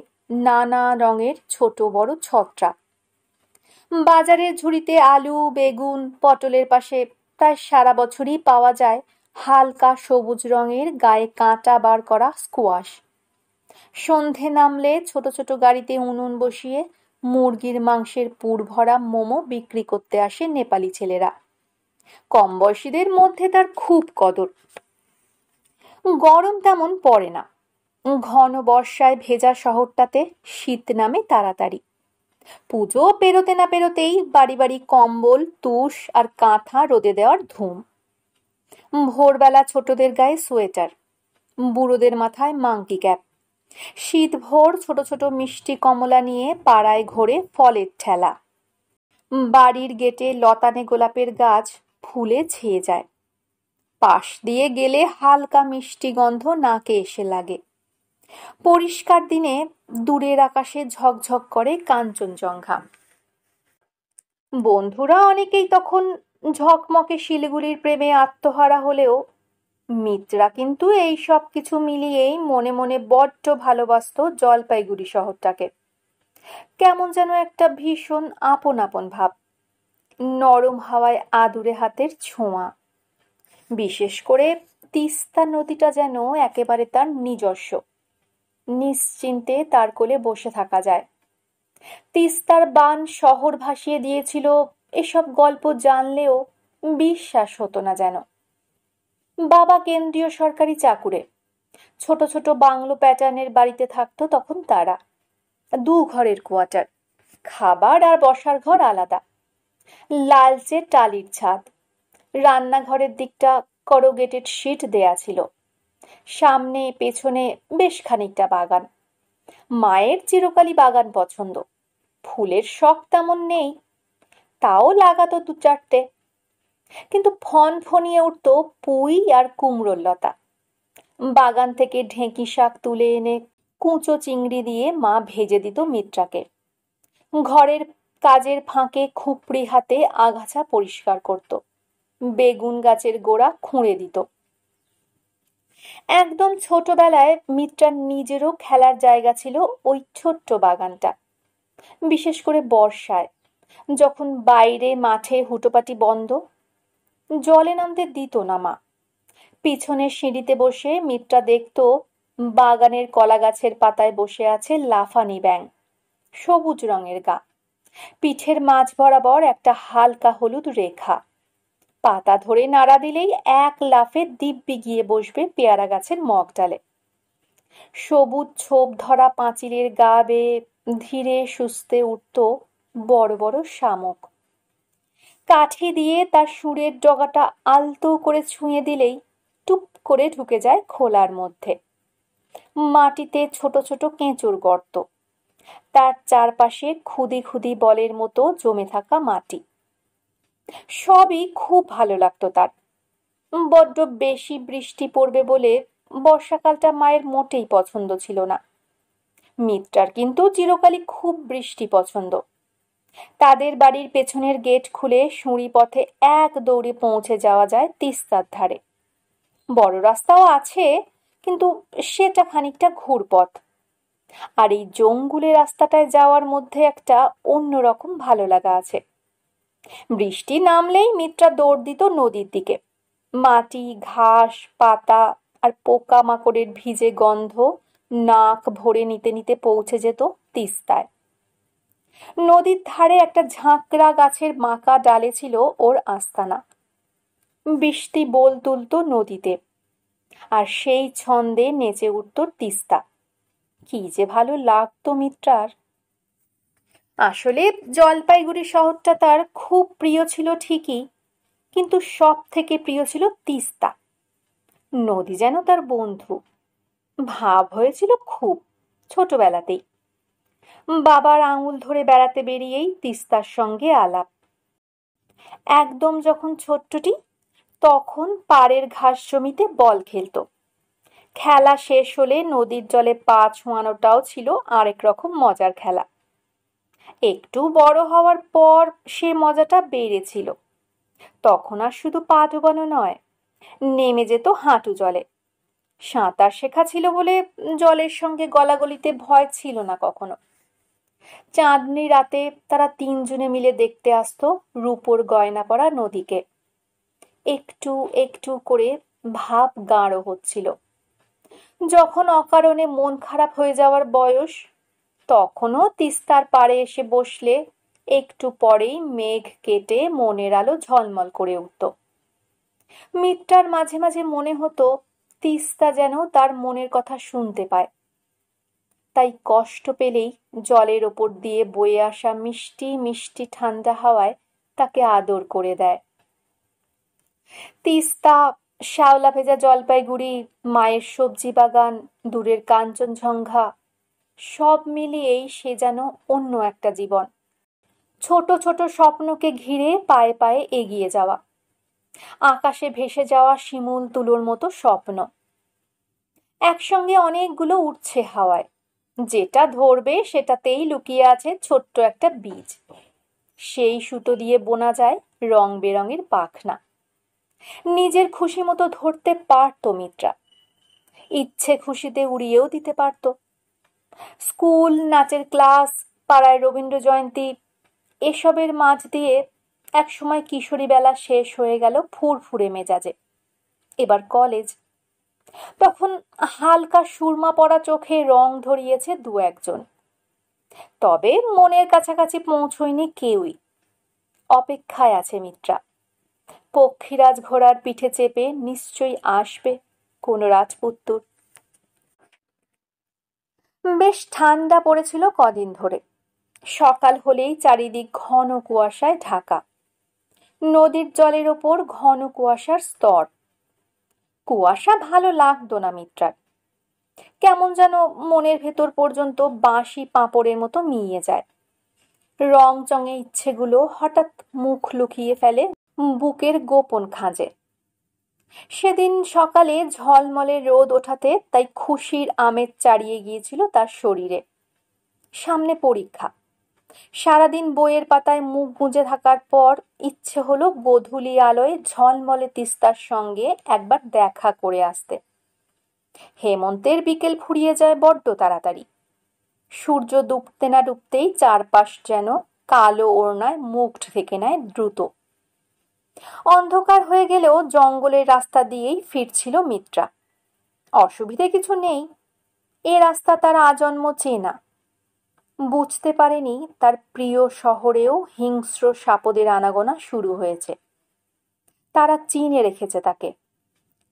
নানা রঙের ছোট বড় ছত্রাক বাজারের ঝুড়িতে আলু বেগুন পটলের পাশে প্রায় সারা বছরই পাওয়া যায় হালকা সবুজ রঙের গায়ে কাঁটা বার করা স্কোয়াশ সন্ধে নামলে ছোট ছোট গাড়িতে উনুন বসিয়ে মুরগির মাংসের পুর ভরা মোমো বিক্রি করতে আসে নেপালি ছেলেরা কম বয়সীদের মধ্যে তার খুব কদর গরম তেমন পড়ে না ঘন বর্ষায় ভেজা শহরটাতে শীত নামে তাড়াতাড়ি পুজো পেরোতে না পেরোতেই বাড়ি বাড়ি কম্বল তুষ আর কাঁথা রোদে দেওয়ার ধুম ভোরবেলা ছোটদের গায়ে সোয়েটার বুড়োদের মাথায় মাংকি ক্যাপ শীত ভোর ছোট ছোট মিষ্টি কমলা নিয়ে পাড়ায় ঘোরে ফলের ঠেলা বাড়ির গেটে লতানে গোলাপের গাছ ফুলে ছেয়ে যায় পাশ দিয়ে গেলে হালকা মিষ্টি গন্ধ নাকে এসে লাগে পরিষ্কার দিনে দূরের আকাশে ঝকঝক করে কাঞ্চনজঙ্ঘা বন্ধুরা অনেকেই তখন ঝকমকে শিলিগুড়ির প্রেমে আত্মহারা হলেও মিত্রা কিন্তু এই সব কিছু মিলিয়েই মনে মনে বড্ড ভালোবাসত জলপাইগুড়ি শহরটাকে কেমন যেন একটা ভীষণ আপন আপন ভাব নরম হাওয়ায় আদুরে হাতের ছোঁয়া বিশেষ করে তিস্তা নদীটা যেন একেবারে তার নিজস্ব নিশ্চিন্তে তার কোলে বসে থাকা যায় তিস্তার বান শহর ভাসিয়ে দিয়েছিল এসব গল্প জানলেও বিশ্বাস হতো না যেন বাবা কেন্দ্রীয় সরকারি চাকুরে ছোট ছোট বাংলো প্যাটার্নের বাড়িতে থাকতো তখন তারা দু ঘরের কোয়ার্টার খাবার আর বসার ঘর আলাদা লালচে টালির ছাদ রান্নাঘরের দিকটা করোগেটেড শিট দেয়া ছিল সামনে পেছনে বেশ খানিকটা বাগান মায়ের চিরকালই বাগান পছন্দ ফুলের শখ তেমন নেই তাও লাগাতো দু চারটে কিন্তু ফন ফনিয়ে উঠত পুই আর কুমড়োর লতা বাগান থেকে ঢেঁকি শাক তুলে এনে কুঁচো চিংড়ি দিয়ে মা ভেজে দিত মিত্রাকে ঘরের কাজের ফাঁকে খুপড়ি হাতে আগাছা পরিষ্কার করত বেগুন গাছের গোড়া খুঁড়ে দিত একদম ছোটবেলায় মিত্রার নিজেরও খেলার জায়গা ছিল ওই ছোট্ট বাগানটা বিশেষ করে বর্ষায় যখন বাইরে মাঠে হুটোপাটি বন্ধ জলে নামতে দিত না মা পিছনের সিঁড়িতে বসে মিত্রা দেখত বাগানের কলা গাছের পাতায় বসে আছে লাফানি ব্যাং সবুজ রঙের গা পিঠের মাঝ বরাবর একটা হালকা হলুদ রেখা পাতা ধরে নাড়া দিলেই এক লাফে দিব্যি গিয়ে বসবে পেয়ারা গাছের মগডালে সবুজ ছোপ ধরা পাঁচিলের গা বেয়ে ধীরে সুস্থে উঠত বড় বড় শামুক কাঠি দিয়ে তার সুরের ডগাটা আলতো করে ছুঁয়ে দিলেই টুপ করে ঢুকে যায় খোলার মধ্যে মাটিতে ছোট ছোট কেঁচুর গর্ত তার চারপাশে খুদি খুদি বলের মতো জমে থাকা মাটি সবই খুব ভালো লাগতো তার বড্ড বেশি বৃষ্টি পড়বে বলে বর্ষাকালটা মায়ের মোটেই পছন্দ ছিল না মিত্রার কিন্তু চিরকালই খুব বৃষ্টি পছন্দ তাদের বাড়ির পেছনের গেট খুলে সুঁড়ি পথে এক দৌড়ে পৌঁছে যাওয়া যায় তিস্তার ধারে বড় রাস্তাও আছে কিন্তু সেটা খানিকটা ঘুরপথ আর এই জঙ্গুলে রাস্তাটায় যাওয়ার মধ্যে একটা অন্যরকম ভালো লাগা আছে বৃষ্টি নামলেই মিত্রা দৌড় দিত নদীর দিকে মাটি ঘাস পাতা আর পোকামাকড়ের ভিজে গন্ধ নাক ভরে নিতে নিতে পৌঁছে যেত তিস্তায় নদীর ধারে একটা ঝাঁকড়া গাছের মাকা ডালে ছিল ওর আস্তানা বৃষ্টি বোল তুলত নদীতে আর সেই ছন্দে নেচে উঠত তিস্তা কি যে ভালো লাগতো মিত্রার আসলে জলপাইগুড়ি শহরটা তার খুব প্রিয় ছিল ঠিকই কিন্তু সব থেকে প্রিয় ছিল তিস্তা নদী যেন তার বন্ধু ভাব হয়েছিল খুব ছোটবেলাতেই বাবার আঙুল ধরে বেড়াতে বেরিয়েই তিস্তার সঙ্গে আলাপ একদম যখন ছোট্টটি তখন পাড়ের ঘাস জমিতে বল খেলত খেলা শেষ হলে নদীর জলে পা ছোঁয়ানোটাও ছিল আরেক রকম মজার খেলা একটু বড় হওয়ার পর সে মজাটা বেড়েছিল তখন আর শুধু পা ডুবানো নয় নেমে যেত হাঁটু জলে সাঁতার শেখা ছিল বলে জলের সঙ্গে গলাগলিতে ভয় ছিল না কখনো চাঁদনি রাতে তারা তিনজনে মিলে দেখতে আসতো রূপোর গয়না পরা নদীকে একটু একটু করে ভাব গাঢ় হচ্ছিল যখন অকারণে মন খারাপ হয়ে যাওয়ার বয়স তখনও তিস্তার পাড়ে এসে বসলে একটু পরেই মেঘ কেটে মনের আলো ঝলমল করে উঠত মিথটার মাঝে মাঝে মনে হতো তিস্তা যেন তার মনের কথা শুনতে পায় তাই কষ্ট পেলেই জলের ওপর দিয়ে বয়ে আসা মিষ্টি মিষ্টি ঠান্ডা হাওয়ায় তাকে আদর করে দেয় তিস্তা শ্যাওলা ভেজা জলপাইগুড়ি মায়ের সবজি বাগান দূরের কাঞ্চনঝঙ্ঘা সব মিলিয়েই সে যেন অন্য একটা জীবন ছোট ছোট স্বপ্নকে ঘিরে পায়ে পায়ে এগিয়ে যাওয়া আকাশে ভেসে যাওয়া শিমুল তুলোর মতো স্বপ্ন একসঙ্গে অনেকগুলো উঠছে হাওয়ায় যেটা ধরবে সেটাতেই লুকিয়ে আছে ছোট্ট একটা বীজ সেই সুতো দিয়ে বোনা যায় রং বেরঙের পাখনা নিজের খুশি মতো ধরতে পারত মিত্রা ইচ্ছে খুশিতে উড়িয়েও দিতে পারত স্কুল নাচের ক্লাস পাড়ায় রবীন্দ্র জয়ন্তী এসবের মাঝ দিয়ে একসময় কিশোরী বেলা শেষ হয়ে গেল ফুরফুরে মেজাজে এবার কলেজ তখন হালকা সুরমা পড়া চোখে রং ধরিয়েছে দু একজন তবে মনের কাছাকাছি পৌঁছয়নি কেউই অপেক্ষায় আছে মিত্রা পক্ষীরাজ ঘোড়ার পিঠে চেপে নিশ্চয়ই আসবে কোন রাজপুত্তর বেশ ঠান্ডা পড়েছিল কদিন ধরে সকাল হলেই চারিদিক ঘন কুয়াশায় ঢাকা নদীর জলের ওপর ঘন কুয়াশার স্তর কুয়াশা ভালো লাগতো না মিত্রার কেমন যেন মনের ভেতর পর্যন্ত বাঁশি পাঁপড়ের মতো মিয়ে যায় রং চঙে ইচ্ছেগুলো হঠাৎ মুখ লুকিয়ে ফেলে বুকের গোপন খাঁজে সেদিন সকালে ঝলমলে রোদ ওঠাতে তাই খুশির আমেজ চাড়িয়ে গিয়েছিল তার শরীরে সামনে পরীক্ষা সারাদিন বইয়ের পাতায় মুখ গুঁজে থাকার পর ইচ্ছে হলো গোধূলি আলোয় ঝলমলে তিস্তার সঙ্গে একবার দেখা করে আসতে হেমন্তের বিকেল ফুরিয়ে যায় বড্ড তাড়াতাড়ি সূর্য ডুবতে না ডুবতেই চারপাশ যেন কালো ওড়নায় মুখ থেকে নেয় দ্রুত অন্ধকার হয়ে গেলেও জঙ্গলের রাস্তা দিয়েই ফিরছিল মিত্রা অসুবিধে কিছু নেই এ রাস্তা তার আজন্ম চেনা বুঝতে পারেনি তার প্রিয় শহরেও হিংস্র সাপদের আনাগোনা শুরু হয়েছে তারা চীনে রেখেছে তাকে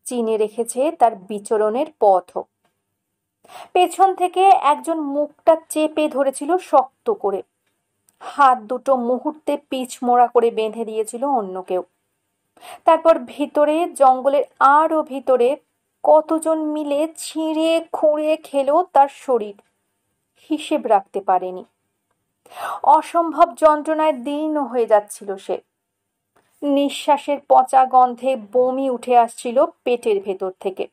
চীনে রেখেছে তার বিচরণের পথও পেছন থেকে একজন মুখটা চেপে ধরেছিল শক্ত করে হাত দুটো মুহূর্তে পিচ মোড়া করে বেঁধে দিয়েছিল অন্য কেউ তারপর ভিতরে জঙ্গলের আরও ভিতরে কতজন মিলে ছিঁড়ে খুঁড়ে খেলো তার শরীর হিসেব রাখতে পারেনি অসম্ভব যন্ত্রণায় দীর্ণ হয়ে যাচ্ছিল সে নিঃশ্বাসের পচা গন্ধে বমি উঠে আসছিল পেটের ভেতর থেকে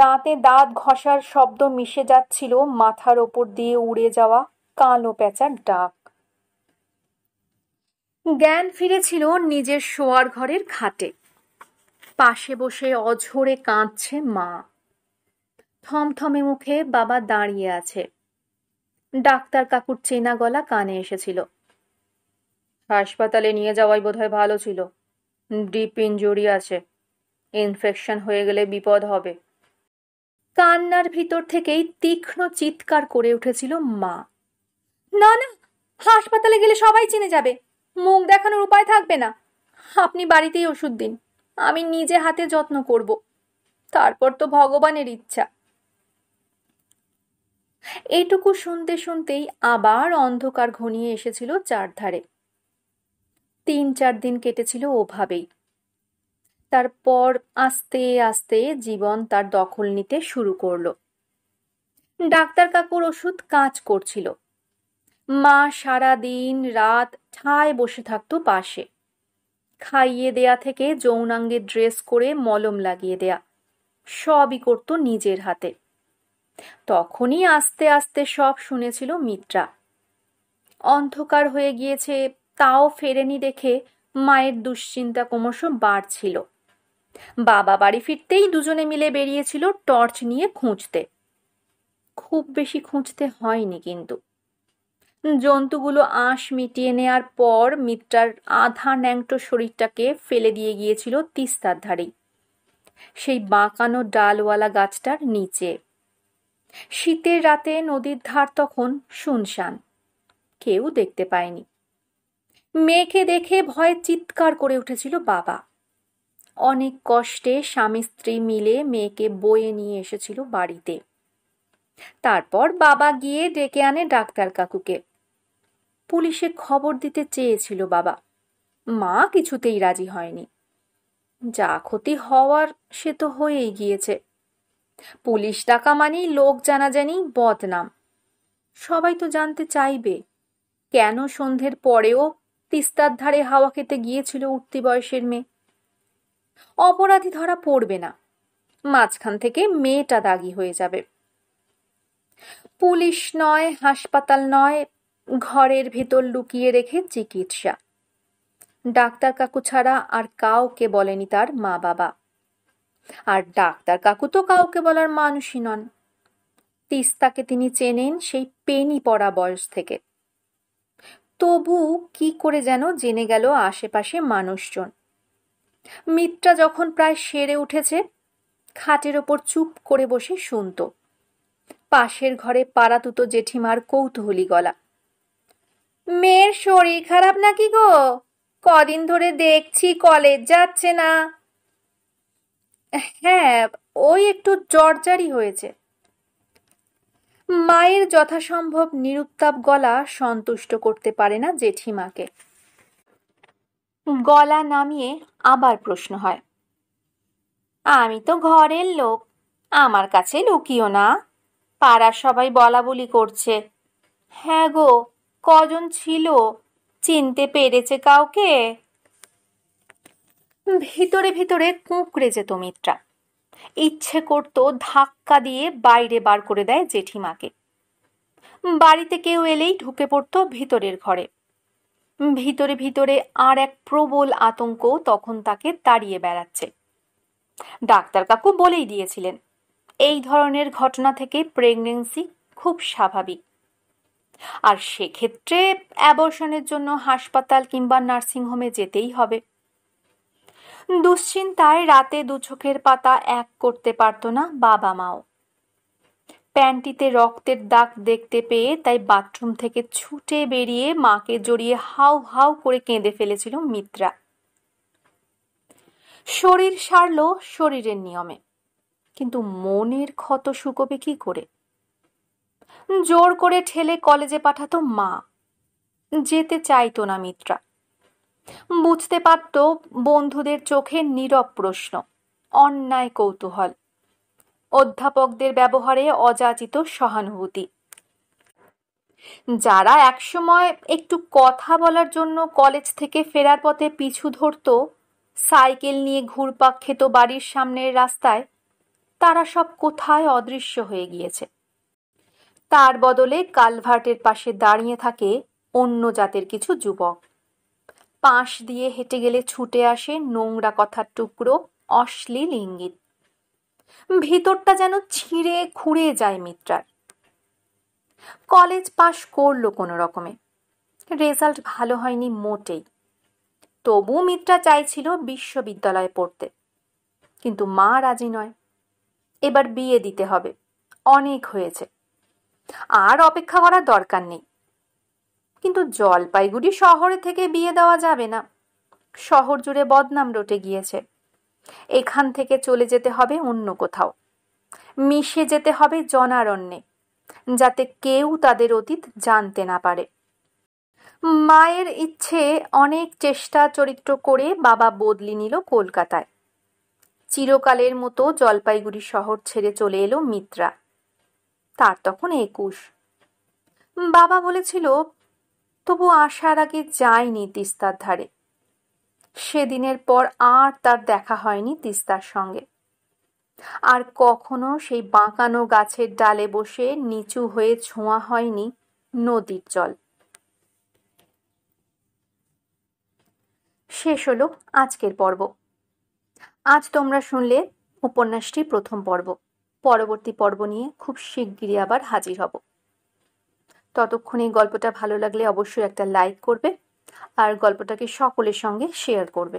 দাঁতে দাঁত ঘষার শব্দ মিশে যাচ্ছিল মাথার ওপর দিয়ে উড়ে যাওয়া কালো পেঁচার ডাক জ্ঞান ফিরেছিল নিজের শোয়ার ঘরের খাটে পাশে বসে অঝোরে কাঁদছে মা থমথমে মুখে বাবা দাঁড়িয়ে আছে ডাক্তার কাকুর চেনা গলা কানে এসেছিল হাসপাতালে নিয়ে যাওয়াই বোধহয় ভালো ছিল ডিপ ইঞ্জুরি আছে ইনফেকশন হয়ে গেলে বিপদ হবে কান্নার ভিতর থেকেই তীক্ষ্ণ চিৎকার করে উঠেছিল মা না না হাসপাতালে গেলে সবাই চিনে যাবে মুখ দেখানোর উপায় থাকবে না আপনি বাড়িতেই ওষুধ দিন আমি নিজে হাতে যত্ন করব তারপর তো ভগবানের ইচ্ছা এটুকু শুনতে শুনতেই আবার অন্ধকার ঘনিয়ে এসেছিল চারধারে তিন চার দিন কেটেছিল ওভাবেই তারপর আস্তে আস্তে জীবন তার দখল নিতে শুরু করল ডাক্তার কাকুর ওষুধ কাজ করছিল মা সারা দিন রাত ঠায় বসে থাকতো পাশে খাইয়ে দেয়া থেকে যৌনাঙ্গে ড্রেস করে মলম লাগিয়ে দেয়া সবই করতো নিজের হাতে তখনই আস্তে আস্তে সব শুনেছিল মিত্রা অন্ধকার হয়ে গিয়েছে তাও ফেরেনি দেখে মায়ের দুশ্চিন্তা ক্রমশ বাড়ছিল বাবা বাড়ি ফিরতেই দুজনে মিলে বেরিয়েছিল টর্চ নিয়ে খুঁজতে খুব বেশি খুঁজতে হয়নি কিন্তু জন্তুগুলো আঁশ মিটিয়ে নেয়ার পর মিত্রার আধা ন্যাংটো শরীরটাকে ফেলে দিয়ে গিয়েছিল তিস্তার ধারেই সেই বাঁকানো ডালওয়ালা গাছটার নিচে শীতের রাতে নদীর ধার তখন শুনশান কেউ দেখতে পায়নি মেয়েকে দেখে ভয়ে চিৎকার করে উঠেছিল বাবা অনেক কষ্টে স্বামী স্ত্রী মিলে মেয়েকে বয়ে নিয়ে এসেছিল বাড়িতে তারপর বাবা গিয়ে ডেকে আনে ডাক্তার কাকুকে পুলিশে খবর দিতে চেয়েছিল বাবা মা কিছুতেই রাজি হয়নি যা ক্ষতি হওয়ার সে তো হয়েই গিয়েছে পুলিশ ডাকা মানেই লোক জানা জানি বদনাম সবাই তো জানতে চাইবে কেন সন্ধ্যের পরেও তিস্তার ধারে হাওয়া খেতে গিয়েছিল উঠতি বয়সের মেয়ে অপরাধী ধরা পড়বে না মাঝখান থেকে মেয়েটা দাগি হয়ে যাবে পুলিশ নয় হাসপাতাল নয় ঘরের ভেতর লুকিয়ে রেখে চিকিৎসা ডাক্তার কাকু ছাড়া আর কাউকে বলেনি তার মা বাবা আর ডাক্তার কাকু তো কাউকে বলার মানুষই নন তিস্তাকে তিনি চেনেন সেই পেনি পড়া বয়স থেকে তবু কি করে যেন জেনে গেল আশেপাশে মানুষজন মিত্রা যখন প্রায় সেরে উঠেছে খাটের ওপর চুপ করে বসে শুনত পাশের ঘরে পাড়াতুতো জেঠিমার কৌতূহলী গলা মেয়ের শরীর খারাপ নাকি গো কদিন ধরে দেখছি কলেজ যাচ্ছে না হ্যাঁ ওই একটু জর্জারি হয়েছে মায়ের যথাসম্ভব নিরুত্তাপ গলা সন্তুষ্ট করতে পারে না জেঠিমাকে গলা নামিয়ে আবার প্রশ্ন হয় আমি তো ঘরের লোক আমার কাছে লুকিও না পাড়ার সবাই বলা বলি করছে হ্যাঁ গো কজন ছিল চিনতে পেরেছে কাউকে ভিতরে ভিতরে কুঁকড়ে যেত মিত্রা ইচ্ছে করত ধাক্কা দিয়ে বাইরে বার করে দেয় জেঠিমাকে বাড়িতে কেউ এলেই ঢুকে পড়ত ভিতরের ঘরে ভিতরে ভিতরে আর এক প্রবল আতঙ্ক তখন তাকে তাড়িয়ে বেড়াচ্ছে ডাক্তার কাকু বলেই দিয়েছিলেন এই ধরনের ঘটনা থেকে প্রেগনেন্সি খুব স্বাভাবিক আর সেক্ষেত্রে অ্যাবর্শনের জন্য হাসপাতাল কিংবা নার্সিংহোমে যেতেই হবে দুশ্চিন্তায় রাতে দু চোখের পাতা এক করতে পারত না বাবা মাও প্যান্টিতে রক্তের দাগ দেখতে পেয়ে তাই বাথরুম থেকে ছুটে বেরিয়ে মাকে জড়িয়ে হাউ হাউ করে কেঁদে ফেলেছিল মিত্রা শরীর সারল শরীরের নিয়মে কিন্তু মনের ক্ষত শুকবে কি করে জোর করে ঠেলে কলেজে পাঠাতো মা যেতে চাইতো না মিত্রা বুঝতে পারত বন্ধুদের চোখে নীরব প্রশ্ন অন্যায় কৌতূহল অধ্যাপকদের ব্যবহারে অযাচিত সহানুভূতি যারা একসময় একটু কথা বলার জন্য কলেজ থেকে ফেরার পথে পিছু ধরত সাইকেল নিয়ে ঘুরপাক খেত বাড়ির সামনের রাস্তায় তারা সব কোথায় অদৃশ্য হয়ে গিয়েছে তার বদলে কালভার্টের পাশে দাঁড়িয়ে থাকে অন্য জাতের কিছু যুবক পাশ দিয়ে হেঁটে গেলে ছুটে আসে নোংরা কথার টুকরো অশ্লীল ইঙ্গিত ভিতরটা যেন ছিঁড়ে খুঁড়ে যায় মিত্রার কলেজ পাশ করলো কোনো রকমে রেজাল্ট ভালো হয়নি মোটেই তবু মিত্রা চাইছিল বিশ্ববিদ্যালয়ে পড়তে কিন্তু মা রাজি নয় এবার বিয়ে দিতে হবে অনেক হয়েছে আর অপেক্ষা করার দরকার নেই কিন্তু জলপাইগুড়ি শহরে থেকে বিয়ে দেওয়া যাবে না শহর জুড়ে বদনাম রটে গিয়েছে এখান থেকে চলে যেতে হবে অন্য কোথাও মিশে যেতে হবে জনারণ্যে যাতে কেউ তাদের অতীত জানতে না পারে মায়ের ইচ্ছে অনেক চেষ্টা চরিত্র করে বাবা বদলি নিল কলকাতায় চিরকালের মতো জলপাইগুড়ি শহর ছেড়ে চলে এলো মিত্রা তার তখন একুশ বাবা বলেছিল তবু আসার আগে যায়নি তিস্তার ধারে সেদিনের পর আর তার দেখা হয়নি তিস্তার সঙ্গে আর কখনো সেই বাঁকানো গাছের ডালে বসে নিচু হয়ে ছোঁয়া হয়নি নদীর জল শেষ হলো আজকের পর্ব আজ তোমরা শুনলে উপন্যাসটি প্রথম পর্ব পরবর্তী পর্ব নিয়ে খুব শিগগিরই আবার হাজির হব ততক্ষণে গল্পটা ভালো লাগলে অবশ্যই একটা লাইক করবে আর গল্পটাকে সকলের সঙ্গে শেয়ার করবে